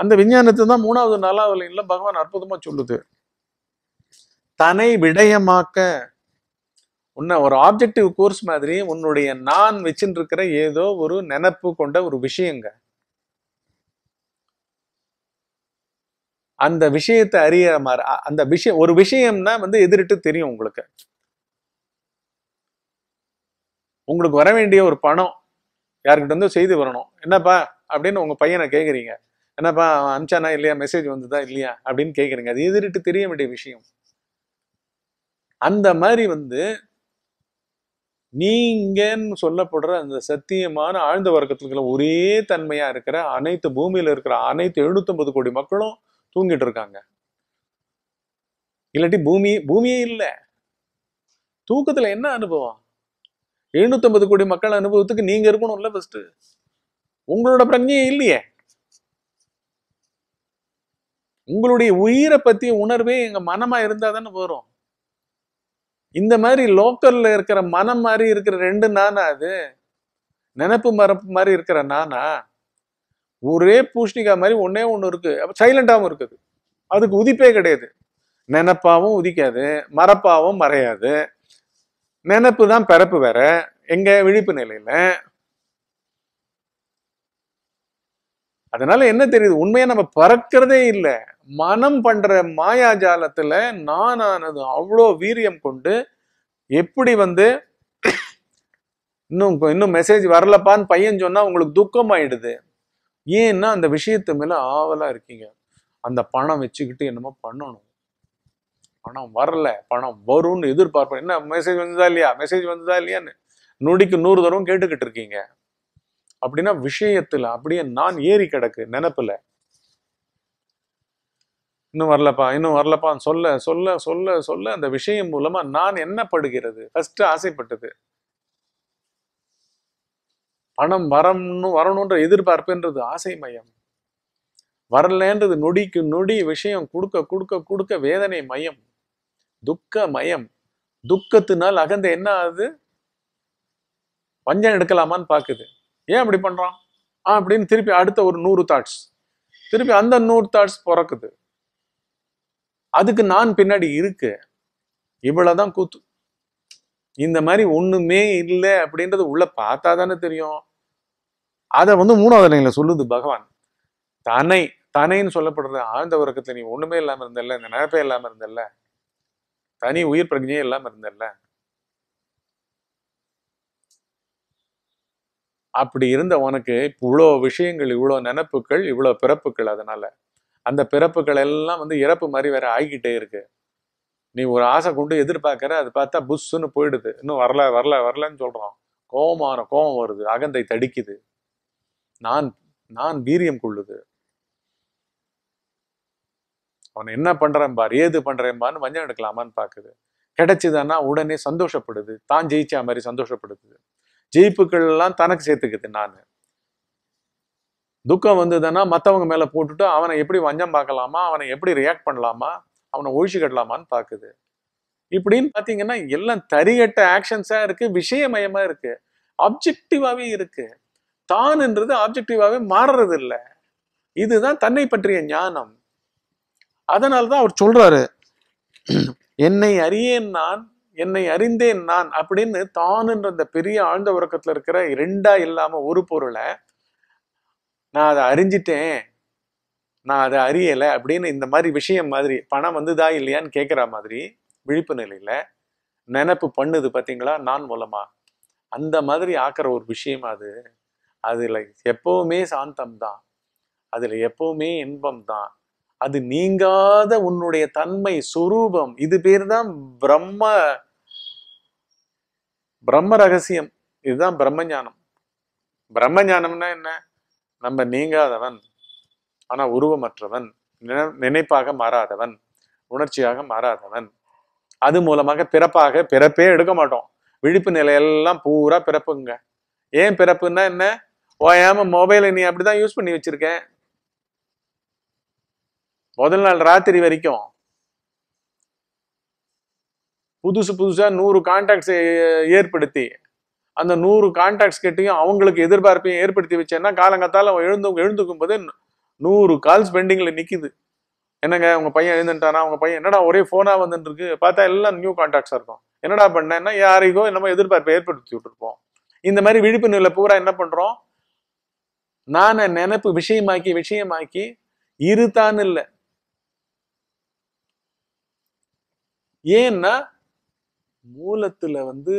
அந்த விஞ்ஞானத்தை தான் மூணாவது நாலாவது இல்ல பகவான் அற்புதமா சொல்லுது தனை விடயமாக்க உன்னை ஒரு ஆப்ஜெக்டிவ் கோர்ஸ் மாதிரி உன்னுடைய நான் வச்சுருக்கிற ஏதோ ஒரு நினப்பு கொண்ட ஒரு விஷயங்க அந்த விஷயத்தை அறிய மாதிரி அந்த விஷயம் ஒரு விஷயம்னா வந்து எதிரிட்டு தெரியும் உங்களுக்கு உங்களுக்கு வர வேண்டிய ஒரு பணம் யார்கிட்ட வந்து செய்தி வரணும் என்னப்பா அப்படின்னு உங்க பையனை கேட்குறீங்க என்னப்பா அனுப்பிச்சானா இல்லையா மெசேஜ் வந்ததா இல்லையா அப்படின்னு கேட்குறீங்க அது எதிரிட்டு தெரிய வேண்டிய விஷயம் அந்த மாதிரி வந்து நீங்கன்னு சொல்லப்படுற அந்த சத்தியமான ஆழ்ந்த வர்க்கத்துக்குள்ள ஒரே தன்மையா இருக்கிற அனைத்து பூமியில இருக்கிற அனைத்து எழுநூத்தி ஒன்பது கோடி மக்களும் தூங்கிட்டு இருக்காங்க இல்லாட்டி பூமி பூமியே இல்லை தூக்கத்துல என்ன அனுபவம் எழுநூத்தம்பது கோடி மக்கள் அனுபவத்துக்கு நீங்க இருக்கணும்ல ஃபர்ஸ்ட் உங்களோட பிரஜையே இல்லையே உங்களுடைய உயிரை பத்தி உணர்வே எங்க மனமா இருந்தா தானே வரும் இந்த மாதிரி லோக்கல்ல இருக்கிற மனம் மாதிரி இருக்கிற ரெண்டு நானா அது நினப்பு மரப்பு மாதிரி இருக்கிற நானா ஒரே பூஷ்ணிகா மாதிரி ஒன்னே ஒன்று இருக்குது அப்போ சைலண்டாகவும் இருக்குது அதுக்கு உதிப்பே கிடையாது நினப்பாவும் உதிக்காது மறப்பாவும் மறையாது நினப்பு தான் பிறப்பு வேற எங்க விழிப்பு நிலையில அதனால என்ன தெரியுது உண்மையா நம்ம பறக்கிறதே இல்லை மனம் பண்ற மாயாஜாலத்துல நானானது அவ்வளோ வீரியம் கொண்டு எப்படி வந்து இன்னும் இன்னும் மெசேஜ் வரலப்பான்னு பையன் சொன்னா உங்களுக்கு துக்கம் ஆயிடுது ஏன்னா அந்த விஷயத்து மேல ஆவலா இருக்கீங்க அந்த பணம் வச்சுக்கிட்டு என்னமோ பண்ணணும் பணம் வரல பணம் வரும்னு எதிர்பார்ப்பேன் என்ன மெசேஜ் வந்ததா இல்லையா மெசேஜ் வந்ததா இல்லையான்னு நொடிக்கு நூறு தடவை கேட்டுக்கிட்டு இருக்கீங்க அப்படின்னா விஷயத்துல அப்படியே நான் ஏறி கிடக்கு நினப்புல இன்னும் வரலப்பா இன்னும் வரலப்பான்னு சொல்ல சொல்ல சொல்ல சொல்ல அந்த விஷயம் மூலமா நான் என்ன படுகிறது ஃபர்ஸ்ட் ஆசைப்பட்டது பணம் வரணும் வரணுன்ற எதிர்பார்ப்புன்றது ஆசை மயம் வரலன்றது நொடிக்கு நொடி விஷயம் கொடுக்க கொடுக்க கொடுக்க வேதனை மயம் துக்க மயம் துக்கத்தினால் அகந்த என்ன ஆகுது வஞ்சம் எடுக்கலாமான்னு பார்க்குது ஏன் அப்படி பண்றான் ஆ அப்படின்னு திருப்பி அடுத்த ஒரு நூறு தாட்ஸ் திருப்பி அந்த நூறு தாட்ஸ் பிறக்குது அதுக்கு நான் பின்னாடி இருக்கு இவ்வளவுதான் கூத்து இந்த மாதிரி ஒண்ணுமே இல்லை அப்படின்றது உள்ள பார்த்தா தானே தெரியும் அதை வந்து மூணாவது நிலையில சொல்லுது பகவான் தனை தனைன்னு சொல்லப்படுறது ஆழ்ந்த உறக்கத்துல நீ ஒண்ணுமே இல்லாம இருந்தல்ல இந்த நினைப்பே இல்லாம இருந்தல்ல தனி உயிர் பிரஜையே இல்லாம இருந்தல்ல அப்படி இருந்த உனக்கு இவ்வளோ விஷயங்கள் இவ்வளோ நினப்புகள் இவ்வளோ பிறப்புகள் அதனால அந்த பிறப்புகள் எல்லாம் வந்து இறப்பு மாதிரி வேற ஆகிக்கிட்டே இருக்கு நீ ஒரு ஆசை கொண்டு எதிர்பார்க்குற அது பார்த்தா புஷ்ஷுன்னு போயிடுது இன்னும் வரல வரல வரலன்னு சொல்கிறோம் கோபமான கோபம் வருது அகந்தை தடிக்குது நான் நான் வீரியம் கொள்ளுது அவன் என்ன பண்றேன் பார் ஏது பண்றேன் பான்னு வஞ்சம் எடுக்கலாமான்னு பார்க்குது கிடைச்சதுன்னா உடனே சந்தோஷப்படுது தான் ஜெயிச்சா மாதிரி சந்தோஷப்படுது ஜெயிப்புகள் எல்லாம் தனக்கு சேர்த்துக்குது நான் துக்கம் வந்ததுன்னா மற்றவங்க மேலே போட்டுட்டு அவனை எப்படி வஞ்சம் பார்க்கலாமா அவனை எப்படி ரியாக்ட் பண்ணலாமா அவனை ஒழிச்சு கட்டலாமான்னு பார்க்குது இப்படின்னு பார்த்தீங்கன்னா எல்லாம் தரிகட்ட ஆக்ஷன்ஸாக இருக்குது விஷயமயமாக இருக்குது அப்ஜெக்டிவாகவே இருக்குது தான்ன்றது ஆப்ஜெக்டிவாகவே மாறுறது இல்லை இதுதான் தன்னை பற்றிய ஞானம் அதனால தான் அவர் சொல்றாரு என்னை அறியேன் நான் என்னை அறிந்தேன் நான் அப்படின்னு தானுன்ற அந்த பெரிய ஆழ்ந்த உறக்கத்துல இருக்கிற ரெண்டா இல்லாம ஒரு பொருளை நான் அதை அறிஞ்சிட்டேன் நான் அதை அறியலை அப்படின்னு இந்த மாதிரி விஷயம் மாதிரி பணம் வந்துதா இல்லையான்னு கேட்குற மாதிரி விழிப்பு நிலையில் நினப்பு பண்ணுது பார்த்தீங்களா நான் மூலமாக அந்த மாதிரி ஆக்கிற ஒரு விஷயம் அது அதில் எப்போவுமே சாந்தம் தான் அதில் எப்போவுமே இன்பம் தான் அது நீங்காத உன்னுடைய தன்மை சுரூபம் இது பேர் தான் பிரம்ம பிரம்ம ரகசியம் இதுதான் பிரம்மஞானம் பிரம்மஞானம்னா என்ன நம்ம நீங்காதவன் ஆனால் உருவமற்றவன் நினைப்பாக மாறாதவன் உணர்ச்சியாக மாறாதவன் அது மூலமாக பிறப்பாக பிறப்பே எடுக்க மாட்டோம் விழிப்பு நிலையெல்லாம் பூரா பிறப்புங்க ஏன் பிறப்புன்னா என்ன ஓயாம மொபைலை நீ அப்படிதான் யூஸ் பண்ணி வச்சிருக்கேன் முதல் நாள் ராத்திரி வரைக்கும் புதுசு புதுசா நூறு கான்டாக்ட்ஸ் ஏற்படுத்தி அந்த நூறு கான்டாக்ட்ஸ் கிட்டையும் அவங்களுக்கு எதிர்பார்ப்பையும் ஏற்படுத்தி வச்சேன்னா அவன் எழுந்து எழுந்துக்கும் போது நூறு கால்ஸ் பெண்டிங்கில் நிற்கிது என்னங்க உங்கள் பையன் எழுந்துட்டானா உங்கள் பையன் என்னடா ஒரே ஃபோனாக வந்துட்டு இருக்கு பார்த்தா எல்லாம் நியூ கான்டாக்ட்ஸாக இருக்கும் என்னடா பண்ணேன்னா யாரையோ என்னமோ எதிர்பார்ப்பை ஏற்படுத்தி விட்டுருப்போம் இந்த மாதிரி விழிப்புணர்வில் பூரா என்ன பண்ணுறோம் நான் நினைப்பு விஷயமாக்கி விஷயமாக்கி இருத்தான்னு இல்லை ஏன்னா மூலத்துல வந்து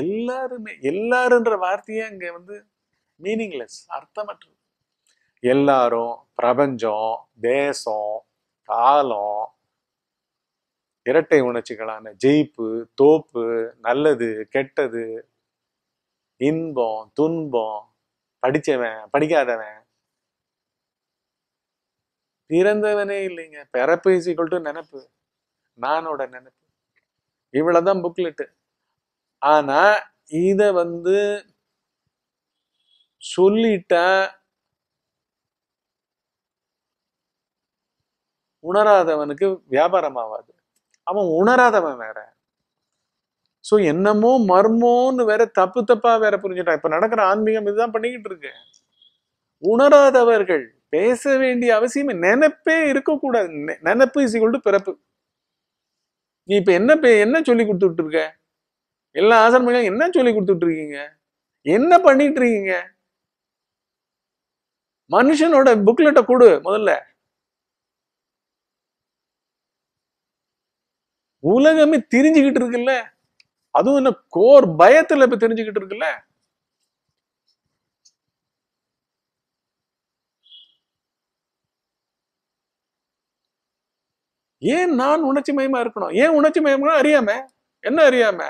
எல்லாருமே எல்லாருன்ற வார்த்தையே அங்க வந்து மீனிங்லெஸ் அர்த்தமற்றது எல்லாரும் பிரபஞ்சம் தேசம் காலம் இரட்டை உணர்ச்சிகளான ஜெயிப்பு தோப்பு நல்லது கெட்டது இன்பம் துன்பம் படிச்சவன் படிக்காதவன் பிறந்தவனே இல்லைங்க பிறப்பு இசைக்குள் நினப்பு நானோட நினப்பு இவ்வளவுதான் புக்லெட்டு ஆனா இத வந்து சொல்லிட்டா உணராதவனுக்கு வியாபாரம் ஆகாது அவன் உணராதவன் வேற ஸோ என்னமோ மர்மோன்னு வேற தப்பு தப்பா வேற புரிஞ்சுட்டான் இப்ப நடக்கிற ஆன்மீகம் இதுதான் பண்ணிக்கிட்டு இருக்கு உணராதவர்கள் பேச வேண்டிய அவசியம் நினைப்பே இருக்கக்கூடாது நினைப்பு இஸ் ஈக்குவல் பிறப்பு நீ இப்ப என்ன என்ன சொல்லி கொடுத்துட்டு இருக்க எல்லா ஆசிரமங்களும் என்ன சொல்லி கொடுத்துட்டு இருக்கீங்க என்ன பண்ணிட்டு இருக்கீங்க மனுஷனோட புக்லெட்டை கொடு முதல்ல உலகமே தெரிஞ்சுக்கிட்டு இருக்குல்ல அதுவும் என்ன கோர் பயத்துல இப்ப தெரிஞ்சுக்கிட்டு இருக்குல்ல ஏன் நான் உணர்ச்சி மயமா இருக்கணும் ஏன் உணர்ச்சி மயமா அறியாம என்ன அறியாம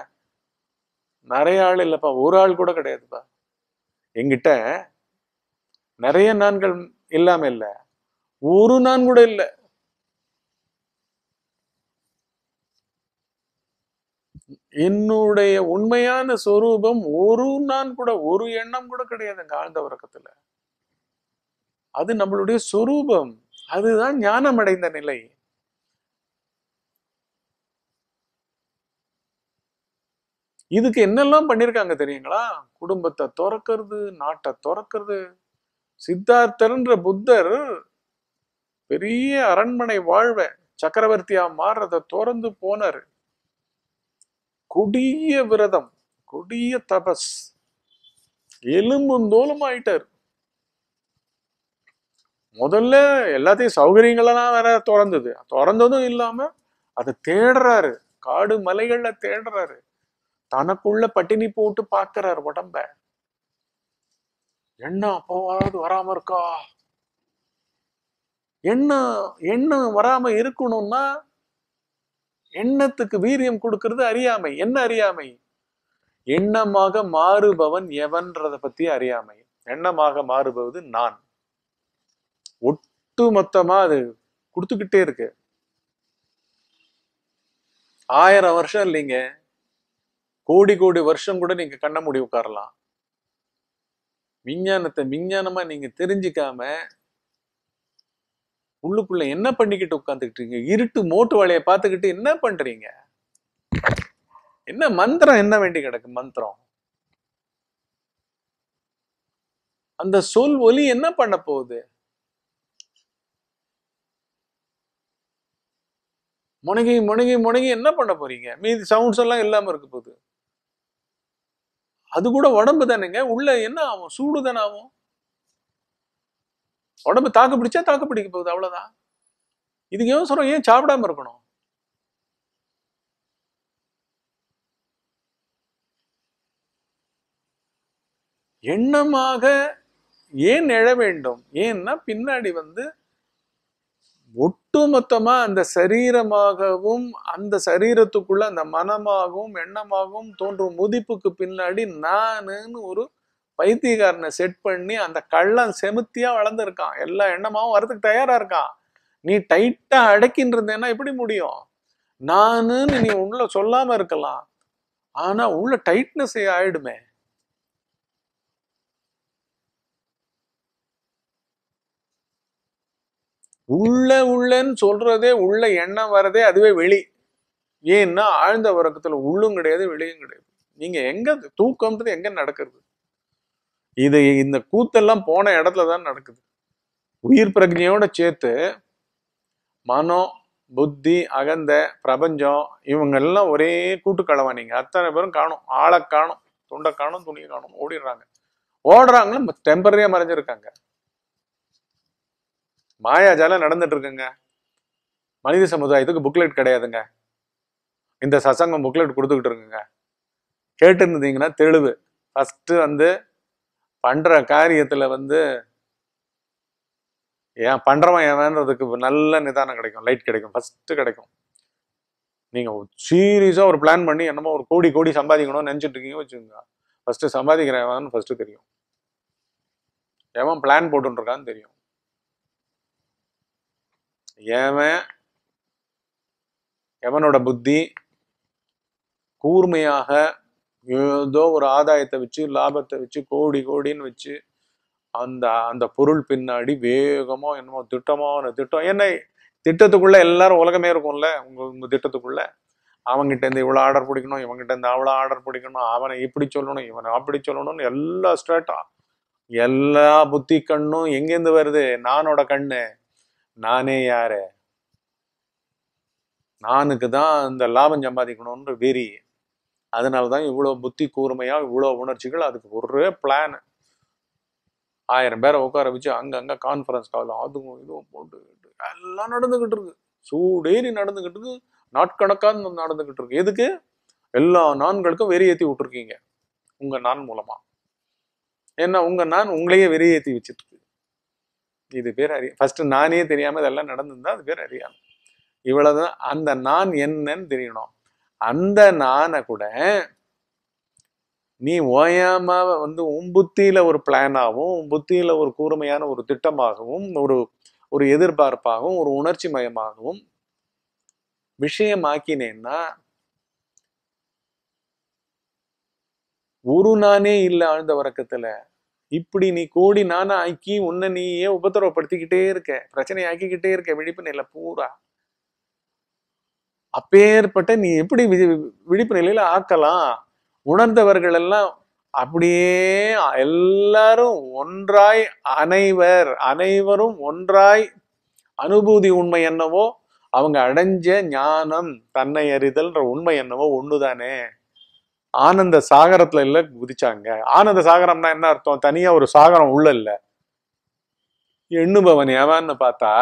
நிறைய ஆள் இல்லப்பா ஒரு ஆள் கூட கிடையாதுப்பா எங்கிட்ட நிறைய நான்கள் இல்லாம இல்ல ஒரு நான் கூட இல்லை என்னுடைய உண்மையான சொரூபம் ஒரு நான் கூட ஒரு எண்ணம் கூட கிடையாதுங்க ஆழ்ந்த உறக்கத்துல அது நம்மளுடைய சொரூபம் அதுதான் ஞானம் அடைந்த நிலை இதுக்கு என்னெல்லாம் பண்ணிருக்காங்க தெரியுங்களா குடும்பத்தை துறக்கிறது நாட்டை துறக்கிறது சித்தார்த்தர்ன்ற புத்தர் பெரிய அரண்மனை வாழ்வை சக்கரவர்த்தியா மாறுறத திறந்து போனாரு கொடிய விரதம் கொடிய தபஸ் எலும்பும் தோலும் ஆயிட்டார் முதல்ல எல்லாத்தையும் சௌகரியங்களெல்லாம் வேற திறந்தது திறந்ததும் இல்லாம அதை தேடுறாரு காடு மலைகள்ல தேடுறாரு தனக்குள்ள பட்டினி போட்டு பாக்குறாரு உடம்ப என்ன அப்போவாவது வராம இருக்கா என்ன என்ன வராம இருக்கணும்னா எண்ணத்துக்கு வீரியம் கொடுக்கறது அறியாமை என்ன அறியாமை எண்ணமாக மாறுபவன் எவன்றத பத்தி அறியாமை எண்ணமாக மாறுபவது நான் ஒட்டு மொத்தமா அது கொடுத்துக்கிட்டே இருக்கு ஆயிரம் வருஷம் இல்லைங்க கோடி கோடி வருஷம் கூட நீங்க கண்ண முடி உட்காரலாம் விஞ்ஞானத்தை விஞ்ஞானமா நீங்க தெரிஞ்சுக்காம உள்ளுக்குள்ள என்ன பண்ணிக்கிட்டு உட்காந்துக்கிட்டு இருக்கீங்க இருட்டு மோட்டு வேலையை பார்த்துக்கிட்டு என்ன பண்றீங்க என்ன மந்திரம் என்ன வேண்டி கிடக்கு மந்திரம் அந்த சொல் ஒலி என்ன பண்ண போகுது முனகி முனகி முனகி என்ன பண்ண போறீங்க மீதி சவுண்ட்ஸ் எல்லாம் இல்லாம இருக்க போகுது அது கூட உடம்பு தானேங்க உள்ள என்ன ஆகும் சூடு தானே ஆகும் உடம்பு தாக்கு பிடிச்சா தாக்கு பிடிக்க போகுது அவ்வளவுதான் இதுக்கு ஏன் சொல்றோம் ஏன் சாப்பிடாம இருக்கணும் எண்ணமாக ஏன் எழ வேண்டும் ஏன்னா பின்னாடி வந்து ஒட்டுமொத்தமா அந்த சரீரமாகவும் அந்த சரீரத்துக்குள்ள அந்த மனமாகவும் எண்ணமாகவும் தோன்றும் முதிப்புக்கு பின்னாடி நானுன்னு ஒரு பைத்தியக்காரனை செட் பண்ணி அந்த கள்ளம் செமுத்தியா வளர்ந்துருக்கான் எல்லா எண்ணமாவும் வரதுக்கு தயாரா இருக்கான் நீ டைட்டா அடக்கின்னு எப்படி முடியும் நானுன்னு நீ உள்ள சொல்லாம இருக்கலாம் ஆனா உள்ள டைட்னஸ் ஆயிடுமே உள்ள உள்ளன்னு சொல்றதே உள்ள எண்ணம் வரதே அதுவே வெளி ஏன்னா ஆழ்ந்த உறக்கத்துல உள்ளும் கிடையாது வெளியும் கிடையாது நீங்க எங்க தூக்கம்ன்றது எங்க நடக்கிறது இது இந்த கூத்தெல்லாம் போன இடத்துல தான் நடக்குது உயிர் பிரஜையோட சேர்த்து மனம் புத்தி அகந்த பிரபஞ்சம் இவங்க எல்லாம் ஒரே கூட்டுக்கலவா நீங்க அத்தனை பேரும் காணும் ஆளை காணும் துண்டை காணும் துணியை காணும் ஓடிடுறாங்க ஓடுறாங்களும் டெம்பரரியா மறைஞ்சிருக்காங்க மாயாஜால நடந்துட்டு இருக்குங்க மனித சமுதாயத்துக்கு புக்லெட் கிடையாதுங்க இந்த சசங்கம் புக்லெட் கொடுத்துக்கிட்டு இருக்குங்க கேட்டு இருந்தீங்கன்னா தெளிவு ஃபஸ்ட்டு வந்து பண்ற காரியத்தில் வந்து ஏன் பண்றவன் ஏவன்றதுக்கு நல்ல நிதானம் கிடைக்கும் லைட் கிடைக்கும் ஃபர்ஸ்ட் கிடைக்கும் நீங்கள் சீரியஸாக ஒரு பிளான் பண்ணி என்னமோ ஒரு கோடி கோடி சம்பாதிக்கணும்னு நினச்சிட்டு இருக்கீங்க வச்சுக்கோங்க ஃபர்ஸ்ட் சம்பாதிக்கிறேன் ஃபர்ஸ்ட் தெரியும் ஏவன் பிளான் போட்டுருக்கான்னு தெரியும் ஏவன் எவனோட புத்தி கூர்மையாக ஏதோ ஒரு ஆதாயத்தை வச்சு லாபத்தை வச்சு கோடி கோடின்னு வச்சு அந்த அந்த பொருள் பின்னாடி வேகமோ என்னமோ திட்டமோ திட்டம் என்ன திட்டத்துக்குள்ள எல்லாரும் உலகமே இருக்கும்ல உங்க உங்க திட்டத்துக்குள்ள அவங்ககிட்ட இருந்து இவ்வளோ ஆர்டர் பிடிக்கணும் இவங்ககிட்ட இருந்து அவ்வளோ ஆர்டர் பிடிக்கணும் அவனை இப்படி சொல்லணும் இவனை அப்படி சொல்லணும்னு எல்லா ஸ்டேட்டா எல்லா புத்தி கண்ணும் எங்கேருந்து வருது நானோட கண்ணு நானே யாரு நானுக்கு தான் இந்த லாபம் சம்பாதிக்கணும்ன்ற வெறி அதனால தான் இவ்வளோ புத்தி கூர்மையாக இவ்வளோ உணர்ச்சிகள் அதுக்கு ஒரே பிளான் ஆயிரம் பேரை உட்கார வச்சு அங்கங்கே கான்ஃபரன்ஸ் கால் அதுவும் இதுவும் போட்டு எல்லாம் நடந்துக்கிட்டு இருக்கு சூடேறி நடந்துக்கிட்டு இருக்கு நாட்கணக்காக நடந்துக்கிட்டு இருக்கு எதுக்கு எல்லா நான்களுக்கும் ஏற்றி விட்டுருக்கீங்க உங்கள் நான் மூலமாக ஏன்னா உங்கள் நான் உங்களையே வெறியேற்றி வச்சுட்டு இது பேர் அறிய ஃபஸ்ட்டு நானே தெரியாமல் இதெல்லாம் நடந்திருந்தா அது பேர் அறியாமல் இவ்வளோதான் அந்த நான் என்னன்னு தெரியணும் அந்த நானை கூட நீ ஓயாம வந்து உன் புத்தியில ஒரு பிளானாகவும் உன் புத்தியில ஒரு கூர்மையான ஒரு திட்டமாகவும் ஒரு ஒரு எதிர்பார்ப்பாகவும் ஒரு உணர்ச்சி மயமாகவும் விஷயமாக்கினேன்னா ஒரு நானே இல்லை ஆழ்ந்த வரக்கத்துல இப்படி நீ கோடி நானா ஆக்கி உன்னை நீயே உபத்திரவப்படுத்திக்கிட்டே இருக்க பிரச்சனை ஆக்கிக்கிட்டே இருக்க விழிப்பு நிலை பூரா அப்பேற்பட்ட நீ எப்படி விழிப்பு நிலையில ஆக்கலாம் உணர்ந்தவர்கள் எல்லாம் அப்படியே எல்லாரும் ஒன்றாய் அனைவர் அனைவரும் ஒன்றாய் அனுபூதி உண்மை என்னவோ அவங்க அடைஞ்ச ஞானம் தன்னை அறிதல்ன்ற உண்மை என்னவோ ஒண்ணுதானே ஆனந்த சாகரத்துல இல்ல குதிச்சாங்க ஆனந்த சாகரம்னா என்ன அர்த்தம் தனியா ஒரு சாகரம் உள்ள இல்ல எண்ணுபவன் எவன்னு பார்த்தா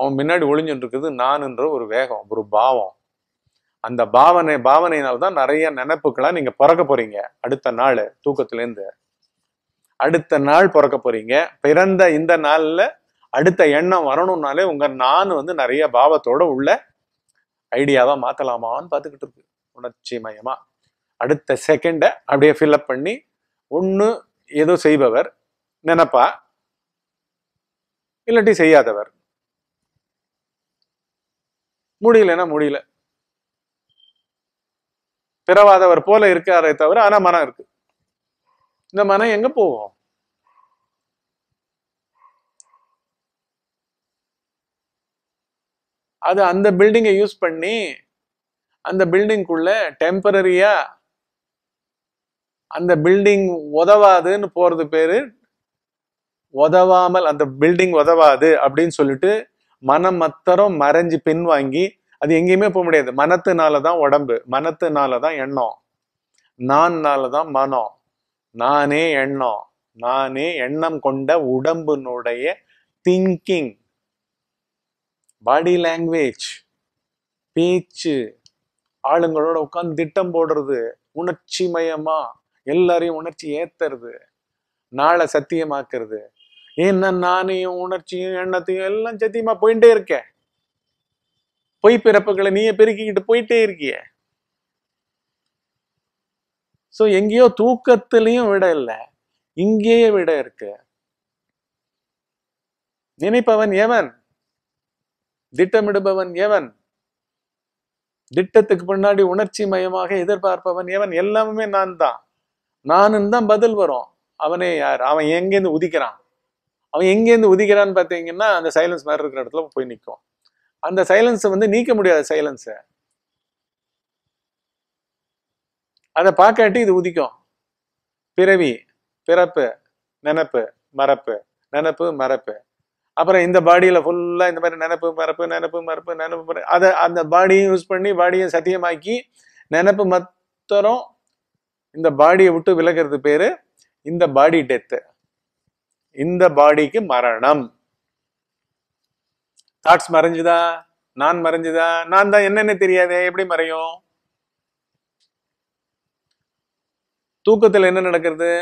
அவன் முன்னாடி ஒளிஞ்சுட்டு நான்ன்ற நானுன்ற ஒரு வேகம் ஒரு பாவம் அந்த பாவனை பாவனையினால தான் நிறைய நினைப்புக்களை நீங்க பிறக்க போறீங்க அடுத்த நாள் தூக்கத்திலேருந்து அடுத்த நாள் பிறக்க போறீங்க பிறந்த இந்த நாள்ல அடுத்த எண்ணம் வரணும்னாலே உங்க நான் வந்து நிறைய பாவத்தோட உள்ள ஐடியாவா மாத்தலாமான்னு பாத்துக்கிட்டு இருக்கு உணர்ச்சி மயமா அடுத்த செகண்டை அப்படியே ஃபில்அப் பண்ணி ஒன்று ஏதோ செய்பவர் நினப்பா இல்லாட்டி செய்யாதவர் முடியலன்னா முடியல பிறவாதவர் போல இருக்காரே தவிர ஆனா மனம் இருக்கு இந்த மனம் எங்க போகும் அது அந்த பில்டிங்கை யூஸ் பண்ணி அந்த பில்டிங்குள்ள டெம்பரரியா அந்த பில்டிங் உதவாதுன்னு போறது பேரு உதவாமல் அந்த பில்டிங் உதவாது அப்படின்னு சொல்லிட்டு மனம் மத்தரம் மறைஞ்சு பின் வாங்கி அது எங்கேயுமே போக முடியாது மனத்தினால தான் உடம்பு மனத்துனால தான் எண்ணம் நான்னால தான் மனம் நானே எண்ணம் நானே எண்ணம் கொண்ட உடம்பினுடைய திங்கிங் பாடி லாங்குவேஜ் பேச்சு ஆளுங்களோட உட்காந்து திட்டம் போடுறது உணர்ச்சி மயமா எல்லாரையும் உணர்ச்சி ஏத்துறது நாளை சத்தியமாக்குறது என்ன நானையும் உணர்ச்சியும் எண்ணத்தையும் எல்லாம் சத்தியமா போயிட்டே இருக்க பொய் பிறப்புகளை நீய பெருக்கிக்கிட்டு போயிட்டே இருக்கிய சோ எங்கேயோ தூக்கத்திலையும் விட இல்லை இங்கேயே விட இருக்கு நினைப்பவன் எவன் திட்டமிடுபவன் எவன் திட்டத்துக்கு பின்னாடி உணர்ச்சி மயமாக எதிர்பார்ப்பவன் எவன் எல்லாமே நான் தான் நானும் தான் பதில் வரும் அவனே யார் அவன் எங்கேருந்து உதிக்கிறான் அவன் எங்கேருந்து உதிக்கிறான்னு பார்த்தீங்கன்னா அந்த சைலன்ஸ் மாதிரி இருக்கிற இடத்துல போய் நிற்கும் அந்த சைலன்ஸை வந்து நீக்க முடியாத சைலன்ஸை அதை பார்க்காட்டி இது உதிக்கும் பிறவி பிறப்பு நினப்பு மறப்பு நினப்பு மறப்பு அப்புறம் இந்த பாடியில் ஃபுல்லாக இந்த மாதிரி நினப்பு மறப்பு நினப்பு மறப்பு நினப்பு மறப்பு அதை அந்த பாடியும் யூஸ் பண்ணி பாடியை சத்தியமாக்கி நினப்பு மத்தரம் இந்த பாடியை விட்டு விலகிறது பேர் இந்த பாடி டெத்து இந்த பாடிக்கு மரணம் தாட்ஸ் மறைஞ்சுதா நான் மறைஞ்சுதா நான் தான் என்னென்ன தெரியாதே எப்படி மறையும் தூக்கத்துல என்ன நடக்கிறது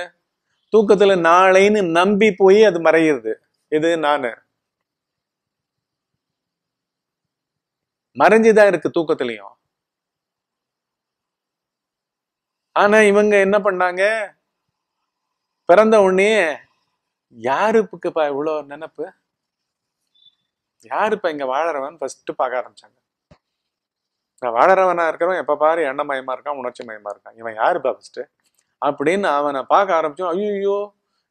தூக்கத்துல நாளைன்னு நம்பி போய் அது மறையிறது இது நானு மறைஞ்சுதான் இருக்கு தூக்கத்திலையும் ஆனா இவங்க என்ன பண்ணாங்க பிறந்த உடனே யாருக்குப்பா இவ்வளோ நினப்பு யாரு இப்போ இங்கே வாழறவன் ஃபஸ்ட்டு பார்க்க ஆரம்பிச்சாங்க நான் வாழறவனாக இருக்கிறவன் எப்போ பாரு மயமா இருக்கான் உணர்ச்சி மயமாக இருக்கான் இவன் யாருப்பா ஃபஸ்ட்டு அப்படின்னு அவனை பார்க்க ஆரம்பிச்சோம் ஐயோ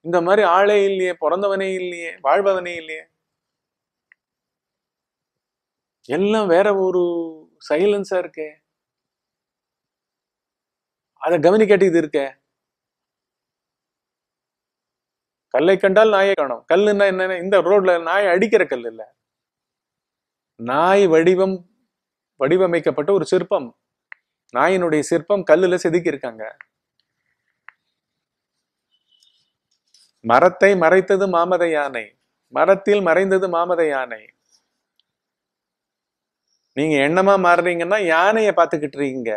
இந்த மாதிரி ஆளே இல்லையே பிறந்தவனே இல்லையே வாழ்பவனே இல்லையே எல்லாம் வேற ஒரு சைலன்ஸா இருக்கே அதை கவனிக்காட்டி இது இருக்கே கல்லை கண்டால் நாயை காணும் கல்லுன்னா என்னென்ன இந்த ரோட்ல நாய் அடிக்கிற கல் இல்லை நாய் வடிவம் வடிவமைக்கப்பட்ட ஒரு சிற்பம் நாயினுடைய சிற்பம் கல்லுல செதுக்கி இருக்காங்க மரத்தை மறைத்தது மாமத யானை மரத்தில் மறைந்தது மாமத யானை நீங்க என்னமா மாறுறீங்கன்னா யானையை பார்த்துக்கிட்டு இருக்கீங்க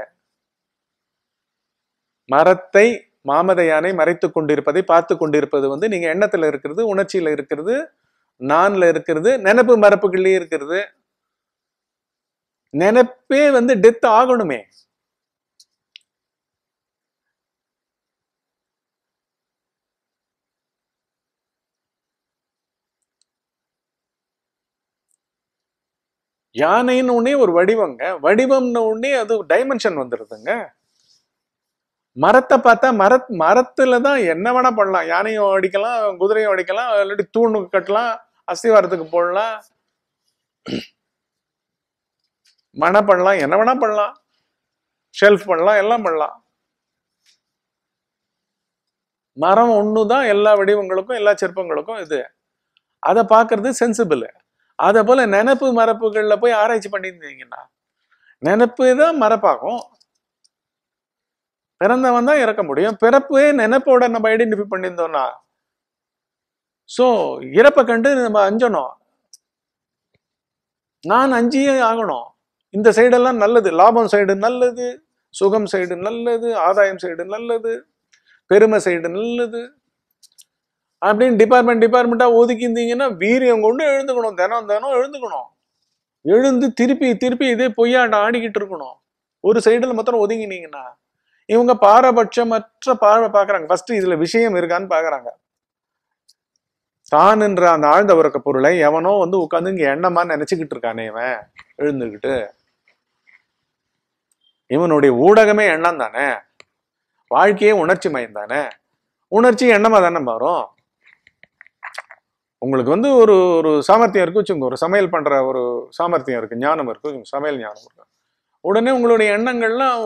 மரத்தை மாமத யானை மறைத்து கொண்டிருப்பதை பார்த்து கொண்டிருப்பது வந்து நீங்கள் எண்ணத்தில் இருக்கிறது உணர்ச்சியில் இருக்கிறது நான்ல இருக்கிறது நினப்பு மரப்புகள்லயே இருக்கிறது நினப்பே வந்து டெத் ஆகணுமே யானைன்னு உடனே ஒரு வடிவங்க வடிவம்னு உடனே அது டைமென்ஷன் வந்துடுதுங்க மரத்தை பார்த்தா மரத் மரத்துல தான் என்ன வேணா பண்ணலாம் யானையும் அடிக்கலாம் குதிரையும் அடிக்கலாம் இல்லாட்டி தூணு கட்டலாம் அஸ்திவாரத்துக்கு போடலாம் மனை பண்ணலாம் என்ன வேணா பண்ணலாம் ஷெல்ஃப் பண்ணலாம் எல்லாம் பண்ணலாம் மரம் ஒண்ணுதான் தான் எல்லா வடிவங்களுக்கும் எல்லா சிற்பங்களுக்கும் இது அதை பார்க்கறது சென்சிபிள் அதே போல நினப்பு மரப்புகளில் போய் ஆராய்ச்சி பண்ணியிருந்தீங்கன்னா நினப்பு தான் மரப்பாகும் பிறந்தவன் தான் இறக்க முடியும் பிறப்பு நினைப்போட நம்ம ஐடென்டிஃபை பண்ணியிருந்தோம்னா ஸோ இறப்பை கண்டு நம்ம அஞ்சணும் நான் அஞ்சியே ஆகணும் இந்த சைடெல்லாம் நல்லது லாபம் சைடு நல்லது சுகம் சைடு நல்லது ஆதாயம் சைடு நல்லது பெருமை சைடு நல்லது அப்படின்னு டிபார்ட்மெண்ட் டிபார்ட்மெண்ட்டாக ஒதுக்கியிருந்தீங்கன்னா வீரியம் கொண்டு எழுந்துக்கணும் தினம் தினம் எழுந்துக்கணும் எழுந்து திருப்பி திருப்பி இதே பொய்யாண்ட ஆடிக்கிட்டு இருக்கணும் ஒரு சைடில் மொத்தம் ஒதுங்கினீங்கன்னா இவங்க பாரபட்சமற்ற பார்வை பார்க்குறாங்க ஃபர்ஸ்ட் இதுல விஷயம் இருக்கான்னு பாக்குறாங்க தான் என்ற அந்த ஆழ்ந்த உறக்க பொருளை எவனோ வந்து உட்காந்து இங்க எண்ணமா நினைச்சுக்கிட்டு இருக்கானே இவன் எழுந்துக்கிட்டு இவனுடைய ஊடகமே எண்ணம் தானே வாழ்க்கையே உணர்ச்சி மயம் தானே உணர்ச்சி எண்ணமா தானே மாறும் உங்களுக்கு வந்து ஒரு ஒரு சாமர்த்தியம் இருக்கு வச்சுங்க ஒரு சமையல் பண்ற ஒரு சாமர்த்தியம் இருக்கு ஞானம் இருக்கு சமையல் ஞானம் இருக்கு உடனே உங்களுடைய எண்ணங்கள்லாம்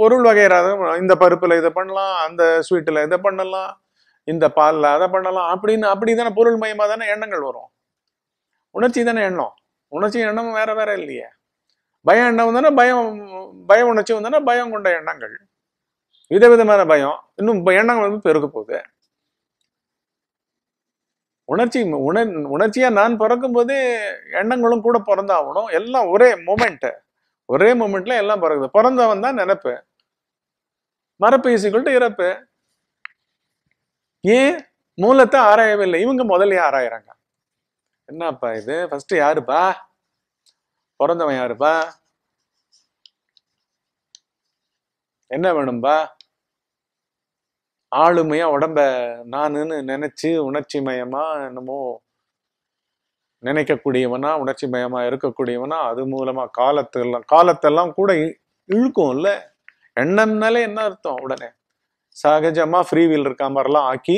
பொருள் வகைறாத இந்த பருப்பில் இதை பண்ணலாம் அந்த ஸ்வீட்டில் இதை பண்ணலாம் இந்த பாலில் அதை பண்ணலாம் அப்படின்னு அப்படி தானே பொருள் மயமாக தானே எண்ணங்கள் வரும் உணர்ச்சி தானே எண்ணம் உணர்ச்சி எண்ணம் வேற வேற இல்லையே பயம் எண்ணம் தானே பயம் பய உணர்ச்சி வந்தானே பயம் கொண்ட எண்ணங்கள் விதவிதமான பயம் இன்னும் எண்ணங்கள் வந்து பெருக போகுது உணர்ச்சி உணர் உணர்ச்சியா நான் பிறக்கும் எண்ணங்களும் கூட பிறந்தாகணும் எல்லாம் ஒரே மூமெண்ட்டு ஒரே மூமெண்ட்ல எல்லாம் பிறகுது பிறந்தவன் தான் நினப்பு மரப்பு ஈசிக்கொல்ட்டு இறப்பு ஏன் மூலத்தை ஆராயவே இல்லை இவங்க முதல்ல ஆராயிறாங்க என்னப்பா இது ஃபர்ஸ்ட் யாருப்பா பிறந்தவன் யாருப்பா என்ன வேணும்பா ஆளுமையா உடம்ப நானுன்னு நினைச்சு உணர்ச்சி மயமா என்னமோ நினைக்கக்கூடியவனா உணர்ச்சி பயமா இருக்கக்கூடியவனா அது மூலமா காலத்தெல்லாம் காலத்தெல்லாம் கூட இழுக்கும்ல எண்ணம்னாலே என்ன அர்த்தம் உடனே சகஜமா ஃப்ரீ வீல் இருக்க மாதிரிலாம் ஆக்கி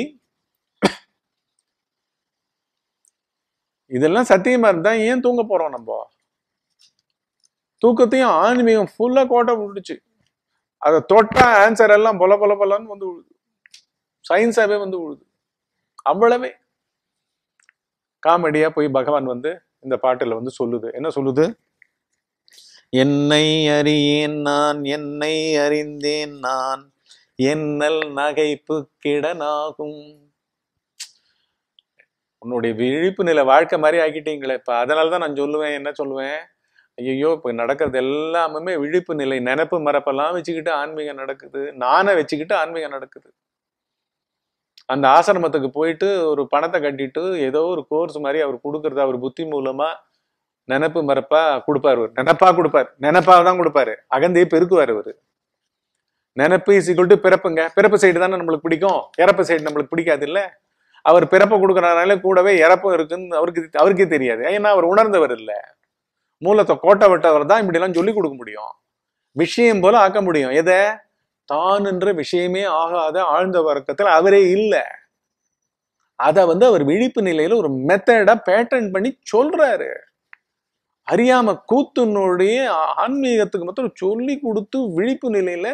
இதெல்லாம் சத்தியமா இருந்தா ஏன் தூங்க போறோம் நம்ம தூக்கத்தையும் ஆன்மீகம் ஃபுல்லா கோட்டை விட்டுச்சு அதை தொட்டா ஆன்சர் எல்லாம் பொல பொல பொலன்னு வந்து விழுது சயின்ஸாவே வந்து விழுது அவ்வளவே காமெடியாக போய் பகவான் வந்து இந்த பாட்டில் வந்து சொல்லுது என்ன சொல்லுது என்னை அறியேன் நான் என்னை அறிந்தேன் நான் என்னல் நகைப்பு கிடனாகும் உன்னுடைய விழிப்பு நிலை வாழ்க்கை மாதிரி ஆக்கிட்டீங்களே இப்போ அதனால தான் நான் சொல்லுவேன் என்ன சொல்லுவேன் ஐயோ இப்போ நடக்கிறது எல்லாமே விழிப்பு நிலை நினப்பு மரப்பெல்லாம் வச்சுக்கிட்டு ஆன்மீகம் நடக்குது நானே வச்சுக்கிட்டு ஆன்மீகம் நடக்குது அந்த ஆசிரமத்துக்கு போயிட்டு ஒரு பணத்தை கட்டிட்டு ஏதோ ஒரு கோர்ஸ் மாதிரி அவர் கொடுக்கறது அவர் புத்தி மூலமா நினப்பு மறப்பா கொடுப்பாரு அவர் நினப்பா கொடுப்பாரு நினப்பாக தான் கொடுப்பாரு அகந்தையை பெருக்குவார் அவர் நினப்பு இஸ் பிறப்புங்க பிறப்பு சைடு தானே நம்மளுக்கு பிடிக்கும் இறப்பு சைடு நம்மளுக்கு பிடிக்காது இல்லை அவர் பிறப்பை கொடுக்குறனால கூடவே இறப்பும் இருக்குன்னு அவருக்கு அவருக்கே தெரியாது ஏன்னா அவர் உணர்ந்தவர் இல்லை மூலத்தை கோட்டை விட்டவர் தான் இப்படிலாம் சொல்லி கொடுக்க முடியும் விஷயம் போல ஆக்க முடியும் எதை தான் என்ற விஷயமே ஆகாத ஆழ்ந்த வர்க்கத்தில் அவரே இல்லை அதை வந்து அவர் விழிப்பு நிலையில ஒரு மெத்தடா பேட்டர்ன் பண்ணி சொல்றாரு அறியாம கூத்துனுடைய ஆன்மீகத்துக்கு மட்டும் சொல்லி கொடுத்து விழிப்பு நிலையில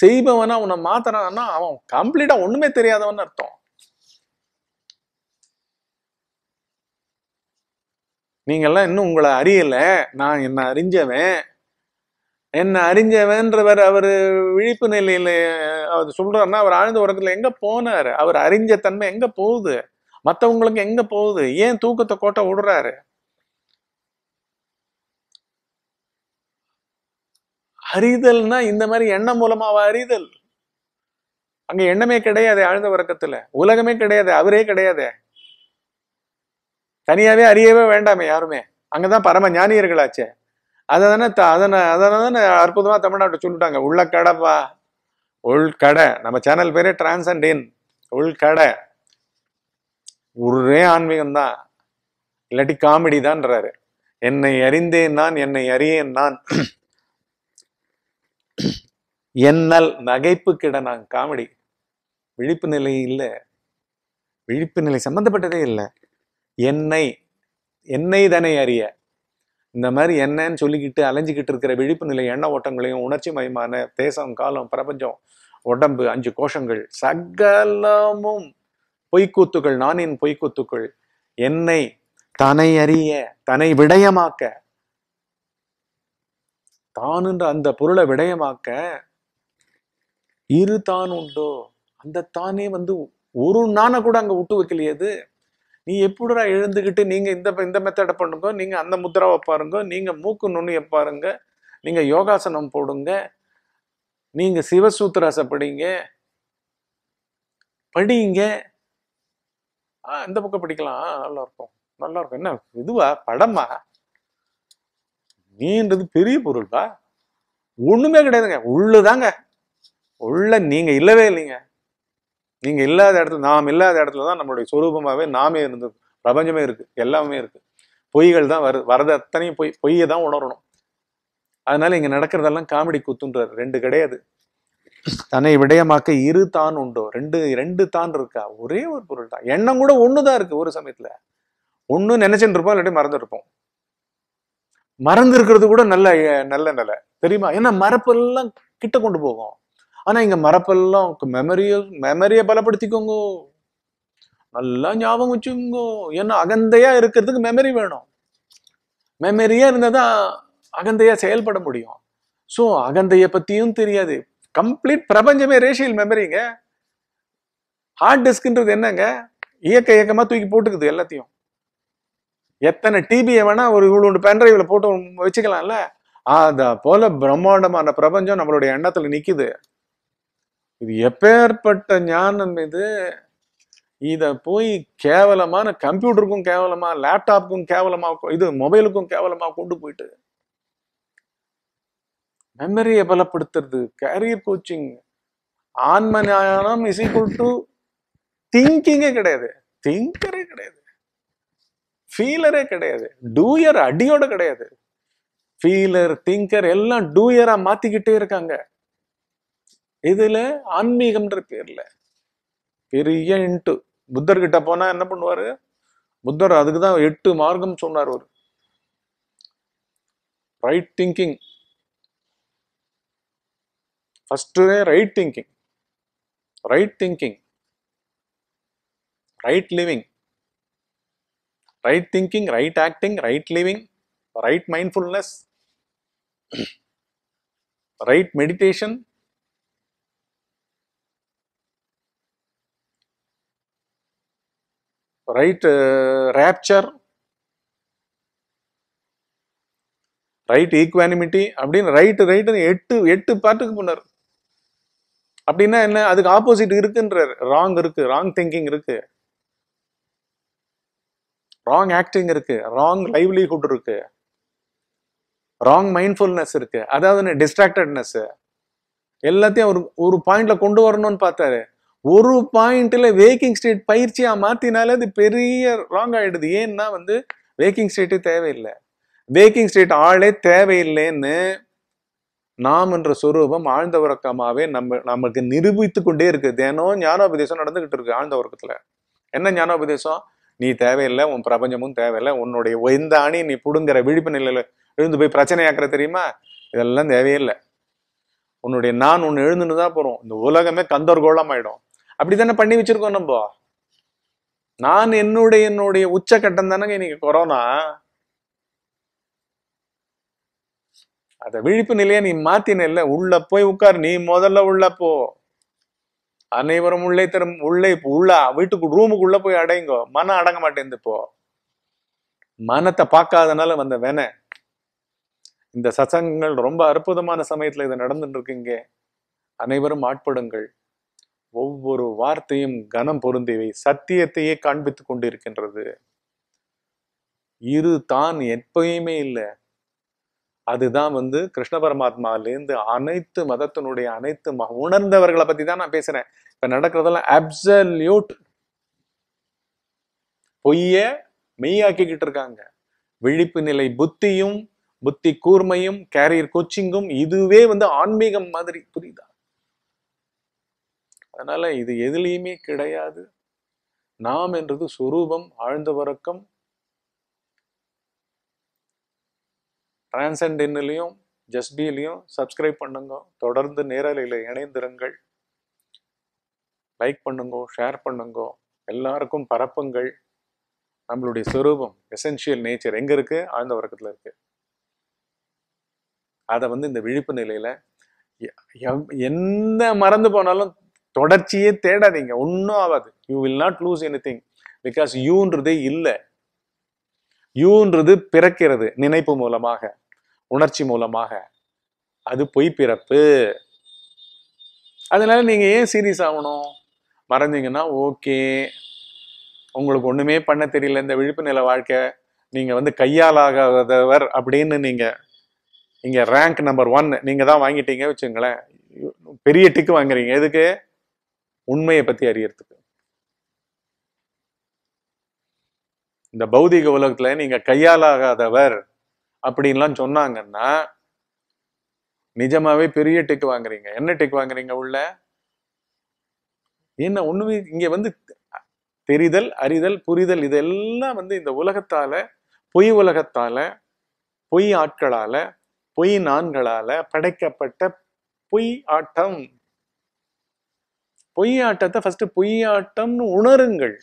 செய்பவனா அவனை மாத்தறான்னா அவன் கம்ப்ளீட்டா ஒண்ணுமே தெரியாதவன் அர்த்தம் நீங்கெல்லாம் இன்னும் உங்களை அறியல நான் என்ன அறிஞ்சவன் என்ன அறிஞ்சவன்றவர் அவர் விழிப்பு நிலையில் அவர் சொல்றாருன்னா அவர் ஆழ்ந்த உரத்துல எங்க போனாரு அவர் அறிஞ்ச தன்மை எங்க போகுது மற்றவங்களுக்கு எங்க போகுது ஏன் தூக்கத்தை கோட்டை விடுறாரு அறிதல்னா இந்த மாதிரி எண்ணம் மூலமாக அறிதல் அங்க எண்ணமே கிடையாது ஆழ்ந்த உறக்கத்துல உலகமே கிடையாது அவரே கிடையாது தனியாவே அறியவே வேண்டாமே யாருமே அங்கதான் பரம ஞானியர்களாச்சே அதை தானே த அதனை அதனை தானே அற்புதமாக தமிழ்நாட்டை சொல்லிட்டாங்க உள்ள கடைப்பா உள்கடை நம்ம சேனல் பேரே டிரான்ஸ் அண்ட் இன் உள்கடை ஒரே ஆன்மீகம் தான் இல்லாட்டி காமெடி தான்றாரு என்னை அறிந்தேன் நான் என்னை அறியேன் நான் என்னால் நகைப்பு கிட நான் காமெடி விழிப்பு நிலை இல்லை விழிப்பு நிலை சம்மந்தப்பட்டதே இல்லை என்னை என்னை தானே அறிய இந்த மாதிரி என்னன்னு சொல்லிக்கிட்டு அலைஞ்சிக்கிட்டு இருக்கிற விழிப்பு நிலை எண்ண ஓட்டங்களையும் உணர்ச்சி மயமான தேசம் காலம் பிரபஞ்சம் உடம்பு அஞ்சு கோஷங்கள் சகலமும் பொய்க்கூத்துக்கள் நானின் பொய்க்கூத்துக்கள் என்னை தனை அறிய தனை விடயமாக்க தானுன்ற அந்த பொருளை விடயமாக்க இரு தான் உண்டோ அந்த தானே வந்து ஒரு நானை கூட அங்க விட்டு வைக்கலையது நீ எப்படிடா எழுந்துக்கிட்டு நீங்கள் இந்த இந்த மெத்தடை பண்ணுங்க நீங்கள் அந்த முத்திராவை பாருங்க நீங்கள் மூக்கு நுண்ணியை பாருங்க நீங்கள் யோகாசனம் போடுங்க நீங்கள் சிவசூத்ராசை படிங்க படிங்க ஆ இந்த பக்கம் படிக்கலாம் நல்லா இருக்கும் நல்லா இருக்கும் என்ன இதுவா படமா நீன்றது பெரிய பொருள்வா ஒண்ணுமே கிடையாதுங்க உள்ளுதாங்க உள்ள நீங்க இல்லவே இல்லைங்க நீங்க இல்லாத இடத்துல நாம் இல்லாத இடத்துல தான் நம்மளுடைய சொரூபமாகவே நாமே இருந்தது பிரபஞ்சமே இருக்கு எல்லாமே இருக்கு பொய்கள் தான் வருது வரது அத்தனையும் பொய் பொய்யை தான் உணரணும் அதனால இங்க நடக்கிறதெல்லாம் காமெடி குத்துன்றார் ரெண்டு கிடையாது தன்னை விடயமாக்க இரு தான் உண்டோ ரெண்டு ரெண்டு தான் இருக்கா ஒரே ஒரு பொருள் தான் எண்ணம் கூட ஒண்ணுதான் இருக்கு ஒரு சமயத்துல ஒண்ணு நினைச்சுட்டு இருப்போம் இல்லாட்டி இருப்போம் மறந்து இருக்கிறது கூட நல்ல நல்ல நிலை தெரியுமா ஏன்னா மரப்பெல்லாம் கிட்ட கொண்டு போகும் ஆனா இங்க மறப்பெல்லாம் மெமரிய மெமரிய பலப்படுத்திக்கோங்க நல்லா ஞாபகம் வச்சுக்கோங்க ஏன்னா அகந்தையா இருக்கிறதுக்கு மெமரி வேணும் மெமரியா இருந்தால் தான் அகந்தையா செயல்பட முடியும் ஸோ அகந்தையை பத்தியும் தெரியாது கம்ப்ளீட் பிரபஞ்சமே ரேஷியல் மெமரிங்க ஹார்ட் டிஸ்க்ன்றது என்னங்க இயக்க இயக்கமா தூக்கி போட்டுக்குது எல்லாத்தையும் எத்தனை டிபியை வேணா ஒரு இவ்வளோண்டு பென்ட்ரைவ்ல போட்டு வச்சுக்கலாம்ல அத போல பிரம்மாண்டமான பிரபஞ்சம் நம்மளுடைய எண்ணத்துல நிக்குது இது எப்பேற்பட்ட ஞானம் இது இதை போய் கேவலமான கம்ப்யூட்டருக்கும் கேவலமா லேப்டாப்புக்கும் கேவலமா இது மொபைலுக்கும் கேவலமா கொண்டு போயிட்டு மெமரியை பலப்படுத்துறது கேரியர் கோச்சிங் ஆன்ம ஞானம் இசைக்குள் டு திங்கிங்கே கிடையாது திங்கரே கிடையாது ஃபீலரே கிடையாது டூயர் அடியோட கிடையாது ஃபீலர் திங்கர் எல்லாம் டூயரா மாத்திக்கிட்டே இருக்காங்க இதுல ஆன்மீகம்ன்ற பேர்ல பெரிய இன்ட்டு புத்தர்கிட்ட போனா என்ன பண்ணுவாரு புத்தர் அதுக்கு தான் எட்டு மார்க்கம் சொன்னார் ஒரு ரைட் திங்கிங் ஃபஸ்ட்டுவே right thinking right thinking right living right thinking right acting right living right mindfulness right meditation right uh, right equanimity அப்படின்னு ரைட்டு ரைட்டுன்னு எட்டு எட்டு பார்ட்டுக்கு போனார் அப்படின்னா என்ன அதுக்கு ஆப்போசிட் இருக்குன்றார் ராங் இருக்கு ராங் திங்கிங் இருக்கு ராங் ஆக்டிங் இருக்கு ராங் லைவ்லிஹுட் இருக்கு ராங் மைண்ட்ஃபுல்னஸ் இருக்கு அதாவது டிஸ்ட்ராக்டட்னஸ் எல்லாத்தையும் அவர் ஒரு பாயிண்ட்ல கொண்டு வரணும்னு பார்த்தாரு ஒரு பாயிண்ட்ல வேக்கிங் ஸ்டேட் பயிற்சியா மாத்தினாலே அது பெரிய ராங் ஆயிடுது ஏன்னா வந்து வேக்கிங் ஸ்டேட்டு தேவையில்லை வேக்கிங் ஸ்டேட் ஆளே தேவையில்லைன்னு நாம் என்ற சொரூபம் ஆழ்ந்த உறக்கமாவே நம்ம நமக்கு நிரூபித்து கொண்டே இருக்கு தினம் ஞானோபதேசம் நடந்துகிட்டு இருக்கு ஆழ்ந்த உறக்கத்துல என்ன ஞானோபதேசம் நீ தேவையில்லை உன் பிரபஞ்சமும் தேவையில்லை உன்னுடைய எந்த அணி நீ புடுங்கிற விழிப்பு நிலையில எழுந்து போய் பிரச்சனையாக்குற தெரியுமா இதெல்லாம் தேவையில்லை உன்னுடைய நான் ஒன்று எழுந்துன்னு தான் போகிறோம் இந்த உலகமே கந்தர்கோளம் ஆயிடும் அப்படித்தானே பண்ணி வச்சிருக்கோம் நம்ம நான் என்னுடைய என்னுடைய உச்ச கட்டம் தானே இன்னைக்கு கொரோனா அத விழிப்பு நிலைய நீ மாத்தின இல்ல உள்ள போய் உட்கார் நீ முதல்ல உள்ள போ அனைவரும் உள்ளே தரும் உள்ளே உள்ள வீட்டுக்கு ரூமுக்குள்ள போய் அடையுங்கோ மனம் அடங்க மாட்டேந்து போ மனத்தை பார்க்காதனால வந்த வேணை இந்த சசங்கங்கள் ரொம்ப அற்புதமான சமயத்துல இது நடந்துட்டு இருக்குங்க அனைவரும் ஆட்படுங்கள் ஒவ்வொரு வார்த்தையும் கனம் பொருந்தியவை சத்தியத்தையே காண்பித்து கொண்டிருக்கின்றது இரு தான் எப்பயுமே இல்லை அதுதான் வந்து கிருஷ்ண பரமாத்மாவிலேருந்து அனைத்து மதத்தினுடைய அனைத்து உணர்ந்தவர்களை பத்தி தான் நான் பேசுறேன் இப்ப நடக்கிறதெல்லாம் அப்சல்யூட் பொய்ய மெய்யாக்கிக்கிட்டு இருக்காங்க விழிப்பு நிலை புத்தியும் புத்தி கூர்மையும் கேரியர் கோச்சிங்கும் இதுவே வந்து ஆன்மீகம் மாதிரி புரியுதா அதனால் இது எதுலேயுமே கிடையாது நாம் என்றது சுரூபம் ஆழ்ந்த வரக்கம் டிரான்சென்டென்னிலையும் ஜஸ்டிலையும் சப்ஸ்கிரைப் பண்ணுங்க தொடர்ந்து நேரலையில் இணைந்திருங்கள் லைக் பண்ணுங்கோ ஷேர் பண்ணுங்கோ எல்லாருக்கும் பரப்புங்கள் நம்மளுடைய சுரூபம் எசென்ஷியல் நேச்சர் எங்கே இருக்குது ஆழ்ந்த வர்க்கத்தில் இருக்குது அதை வந்து இந்த விழிப்பு நிலையில் எந்த மறந்து போனாலும் தொடர்ச்சியே தேடாதீங்க ஒன்றும் ஆகாது you will not lose anything because யூன்றதே இல்லை யூன்றது பிறக்கிறது நினைப்பு மூலமாக உணர்ச்சி மூலமாக அது பொய் பிறப்பு அதனால நீங்கள் ஏன் சீரியஸ் ஆகணும் மறந்தீங்கன்னா ஓகே உங்களுக்கு ஒன்றுமே பண்ண தெரியல இந்த விழிப்பு நில வாழ்க்கை நீங்கள் வந்து கையாலாகாதவர் அப்படின்னு நீங்கள் இங்கே ரேங்க் நம்பர் ஒன் நீங்கள் தான் வாங்கிட்டீங்க வச்சுங்களேன் பெரிய டிக்கு வாங்குறீங்க எதுக்கு உண்மையை பத்தி அறியறதுக்கு இந்த பௌதிக உலகத்துல நீங்க கையாலாகாதவர் அப்படின்லாம் சொன்னாங்கன்னா நிஜமாவே பெரிய டிக் வாங்குறீங்க என்ன டிக் வாங்குறீங்க உள்ள என்ன ஒண்ணுமே இங்க வந்து தெரிதல் அறிதல் புரிதல் இதெல்லாம் வந்து இந்த உலகத்தால பொய் உலகத்தால பொய் ஆட்களால பொய் நான்களால படைக்கப்பட்ட பொய் ஆட்டம் பொய்யாட்டத்தை ஃபர்ஸ்ட் பொய்யாட்டம்னு உணருங்கள்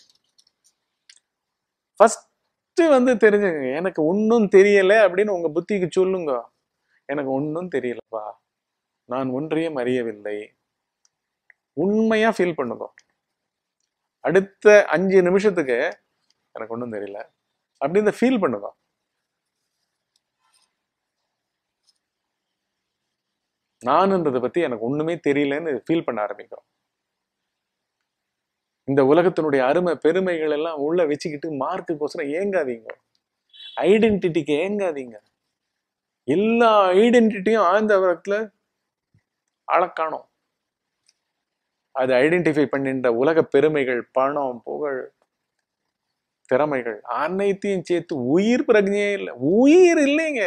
ஃபஸ்ட்டு வந்து தெரிஞ்சுங்க எனக்கு ஒன்றும் தெரியல அப்படின்னு உங்க புத்திக்கு சொல்லுங்க எனக்கு ஒன்றும் தெரியலப்பா நான் ஒன்றையும் அறியவில்லை உண்மையா ஃபீல் பண்ணுங்க அடுத்த அஞ்சு நிமிஷத்துக்கு எனக்கு ஒன்றும் தெரியல அப்படின்னு ஃபீல் பண்ணுங்க நான்ன்றதை பத்தி எனக்கு ஒண்ணுமே தெரியலன்னு ஃபீல் பண்ண ஆரம்பிக்கும் இந்த உலகத்தினுடைய அருமை பெருமைகள் எல்லாம் உள்ள வச்சுக்கிட்டு மார்க்குக்கோசரம் ஏங்காதீங்க ஐடென்டிட்டிக்கு ஏங்காதீங்க எல்லா ஐடென்டிட்டியும் ஆழ்ந்த உலகத்துல அளக்கானோம் அது ஐடென்டிஃபை பண்ணின்ற உலக பெருமைகள் பணம் புகழ் திறமைகள் அனைத்தையும் சேர்த்து உயிர் பிரஜையே இல்லை உயிர் இல்லைங்க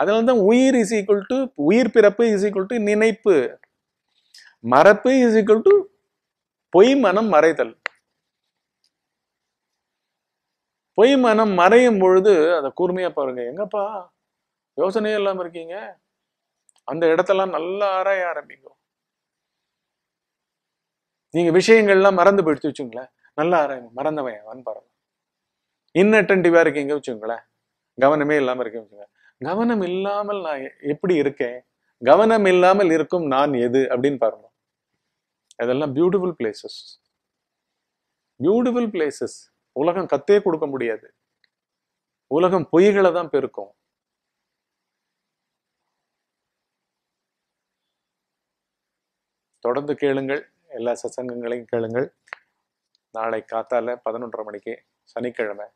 அதனால தான் உயிர் இஸ் ஈக்குவல் டு உயிர் பிறப்பு இஸ் ஈக்குவல் டு நினைப்பு மரப்பு இஸ் ஈக்குவல் டு பொய் மனம் மறைதல் பொய் மனம் மறையும் பொழுது அதை கூர்மையா பாருங்க எங்கப்பா யோசனையே இல்லாம இருக்கீங்க அந்த இடத்தெல்லாம் நல்லா ஆராய ஆரம்பிக்கும் நீங்க விஷயங்கள்லாம் மறந்து போயிடுச்சு வச்சுங்களேன் நல்லா ஆராயுங்க மறந்தவன் வந்து பாருங்க இன்னட்டன்டிவா இருக்கீங்க வச்சுங்களேன் கவனமே இல்லாம இருக்கீங்க வச்சுங்க கவனம் இல்லாமல் நான் எப்படி இருக்கேன் கவனம் இல்லாமல் இருக்கும் நான் எது அப்படின்னு பாருங்க அதெல்லாம் பியூட்டிஃபுல் பிளேசஸ் பியூட்டிஃபுல் பிளேசஸ் உலகம் கத்தே கொடுக்க முடியாது உலகம் பொய்களை தான் பெருக்கும் தொடர்ந்து கேளுங்கள் எல்லா சசங்கங்களையும் கேளுங்கள் நாளை காத்தால பதினொன்றரை மணிக்கு சனிக்கிழமை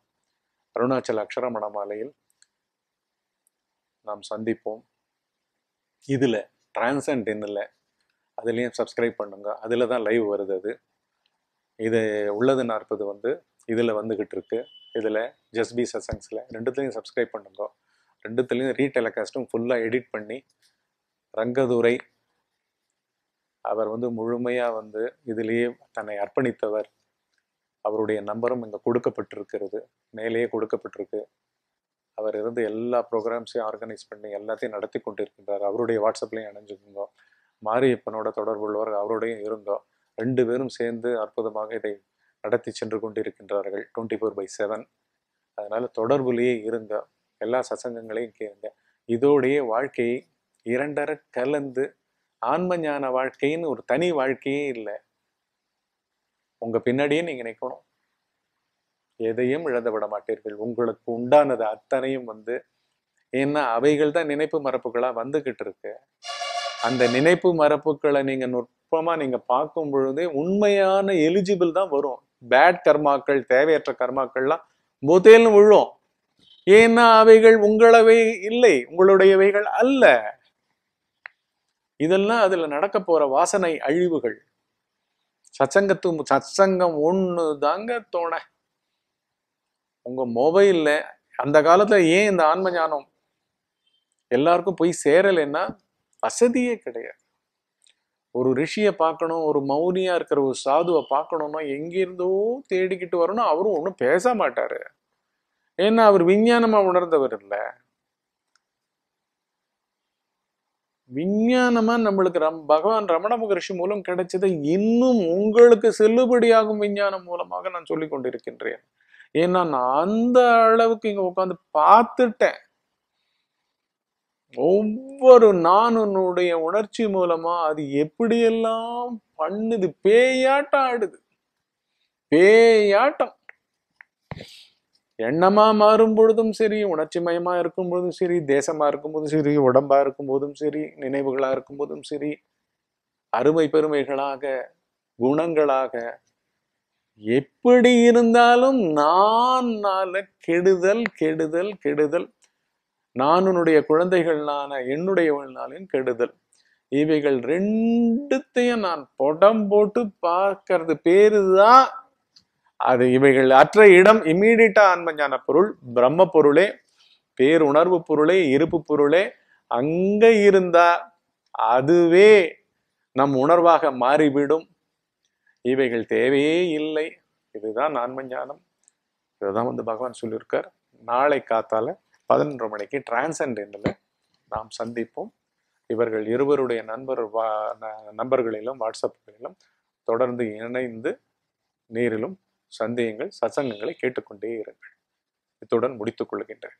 அருணாச்சல் அக்ஷர மாலையில் நாம் சந்திப்போம் இதில் டிரான்சன்ட் இன்னில் அதுலேயும் சப்ஸ்கிரைப் பண்ணுங்க அதில் தான் லைவ் வருது அது இது உள்ளது நாற்பது வந்து இதில் வந்துக்கிட்டு இருக்கு இதில் ஜஸ்பி செசன்ஸில் ரெண்டுத்துலேயும் சப்ஸ்கிரைப் பண்ணுங்க ரெண்டுத்துலேயும் ரீடெலகாஸ்ட்டும் ஃபுல்லாக எடிட் பண்ணி ரங்கதுரை அவர் வந்து முழுமையாக வந்து இதுலேயே தன்னை அர்ப்பணித்தவர் அவருடைய நம்பரும் இங்கே கொடுக்கப்பட்டிருக்கிறது மேலேயே கொடுக்கப்பட்டிருக்கு அவர் இருந்து எல்லா ப்ரோக்ராம்ஸையும் ஆர்கனைஸ் பண்ணி எல்லாத்தையும் நடத்தி கொண்டு இருக்கின்றார் அவருடைய வாட்ஸ்அப்லையும் அணைஞ்சுக்கோங்க மாரியப்பனோட தொடர்பு உள்ளவர் அவரோடையும் இருந்தோம் ரெண்டு பேரும் சேர்ந்து அற்புதமாக இதை நடத்தி சென்று கொண்டிருக்கின்றார்கள் டுவெண்ட்டி ஃபோர் பை செவன் அதனால் தொடர்புலேயே இருந்த எல்லா சசங்கங்களையும் கேளுங்க இதோடைய வாழ்க்கையை இரண்டர கலந்து ஆன்ம ஞான வாழ்க்கைன்னு ஒரு தனி வாழ்க்கையே இல்லை உங்கள் பின்னாடியே நீங்கள் நினைக்கணும் எதையும் இழந்து விட மாட்டீர்கள் உங்களுக்கு உண்டானது அத்தனையும் வந்து ஏன்னா அவைகள் தான் நினைப்பு மரப்புகளாக வந்துக்கிட்டு இருக்கு அந்த நினைப்பு மரப்புக்களை நீங்க நுட்பமா நீங்க பார்க்கும் பொழுதே உண்மையான எலிஜிபிள் தான் வரும் பேட் கர்மாக்கள் தேவையற்ற கர்மாக்கள்லாம் முதல் விழும் ஏன்னா அவைகள் உங்களவை இல்லை உங்களுடையவைகள் அல்ல இதெல்லாம் அதுல நடக்க போற வாசனை அழிவுகள் சச்சங்கத்து சச்சங்கம் ஒண்ணு தாங்க தோண உங்க மொபைல்ல அந்த காலத்துல ஏன் இந்த ஆன்ம ஞானம் எல்லாருக்கும் போய் சேரலைன்னா வசதியே கிடையாது ஒரு ரிஷியை பார்க்கணும் ஒரு மௌனியா இருக்கிற ஒரு சாதுவை பார்க்கணும்னா எங்கிருந்தோ தேடிக்கிட்டு வரணும் அவரும் ஒன்றும் பேச மாட்டாரு ஏன்னா அவர் விஞ்ஞானமா உணர்ந்தவர் இல்லை விஞ்ஞானமா நம்மளுக்கு ரம் பகவான் ரமண மகரிஷி மூலம் கிடைச்சதை இன்னும் உங்களுக்கு செல்லுபடியாகும் விஞ்ஞானம் மூலமாக நான் சொல்லி கொண்டிருக்கின்றேன் ஏன்னா நான் அந்த அளவுக்கு இங்க உட்காந்து பார்த்துட்டேன் ஒவ்வொரு உன்னுடைய உணர்ச்சி மூலமா அது எப்படியெல்லாம் பண்ணுது பேயாட்டம் ஆடுது பேயாட்டம் எண்ணமா மாறும் பொழுதும் சரி உணர்ச்சி மயமா இருக்கும் பொழுதும் சரி தேசமா இருக்கும் போதும் சரி உடம்பா இருக்கும் போதும் சரி நினைவுகளா இருக்கும் போதும் சரி அருமை பெருமைகளாக குணங்களாக எப்படி இருந்தாலும் நான் கெடுதல் கெடுதல் கெடுதல் நான் உன்னுடைய குழந்தைகளான என்னுடையவனாலின் கெடுதல் இவைகள் ரெண்டுத்தையும் நான் படம் போட்டு பார்க்கறது பேரு தான் அது இவைகள் அற்ற இடம் இம்மீடியட்டா ஆன்மஞான பொருள் பிரம்ம பொருளே பேருணர்வு பொருளே இருப்பு பொருளே அங்க இருந்தா அதுவே நம் உணர்வாக மாறிவிடும் இவைகள் தேவையே இல்லை இதுதான் ஆன்மஞானம் இதுதான் வந்து பகவான் சொல்லியிருக்கார் நாளை காத்தால பதினொன்று மணிக்கு டிரான்சென்டென்டில் நாம் சந்திப்போம் இவர்கள் இருவருடைய நண்பர் நண்பர்களிலும் வாட்ஸ்அப்புகளிலும் தொடர்ந்து இணைந்து நேரிலும் சந்தேகங்கள் சசங்கங்களை கேட்டுக்கொண்டே இருங்கள் இத்துடன் முடித்துக் கொள்கின்றேன்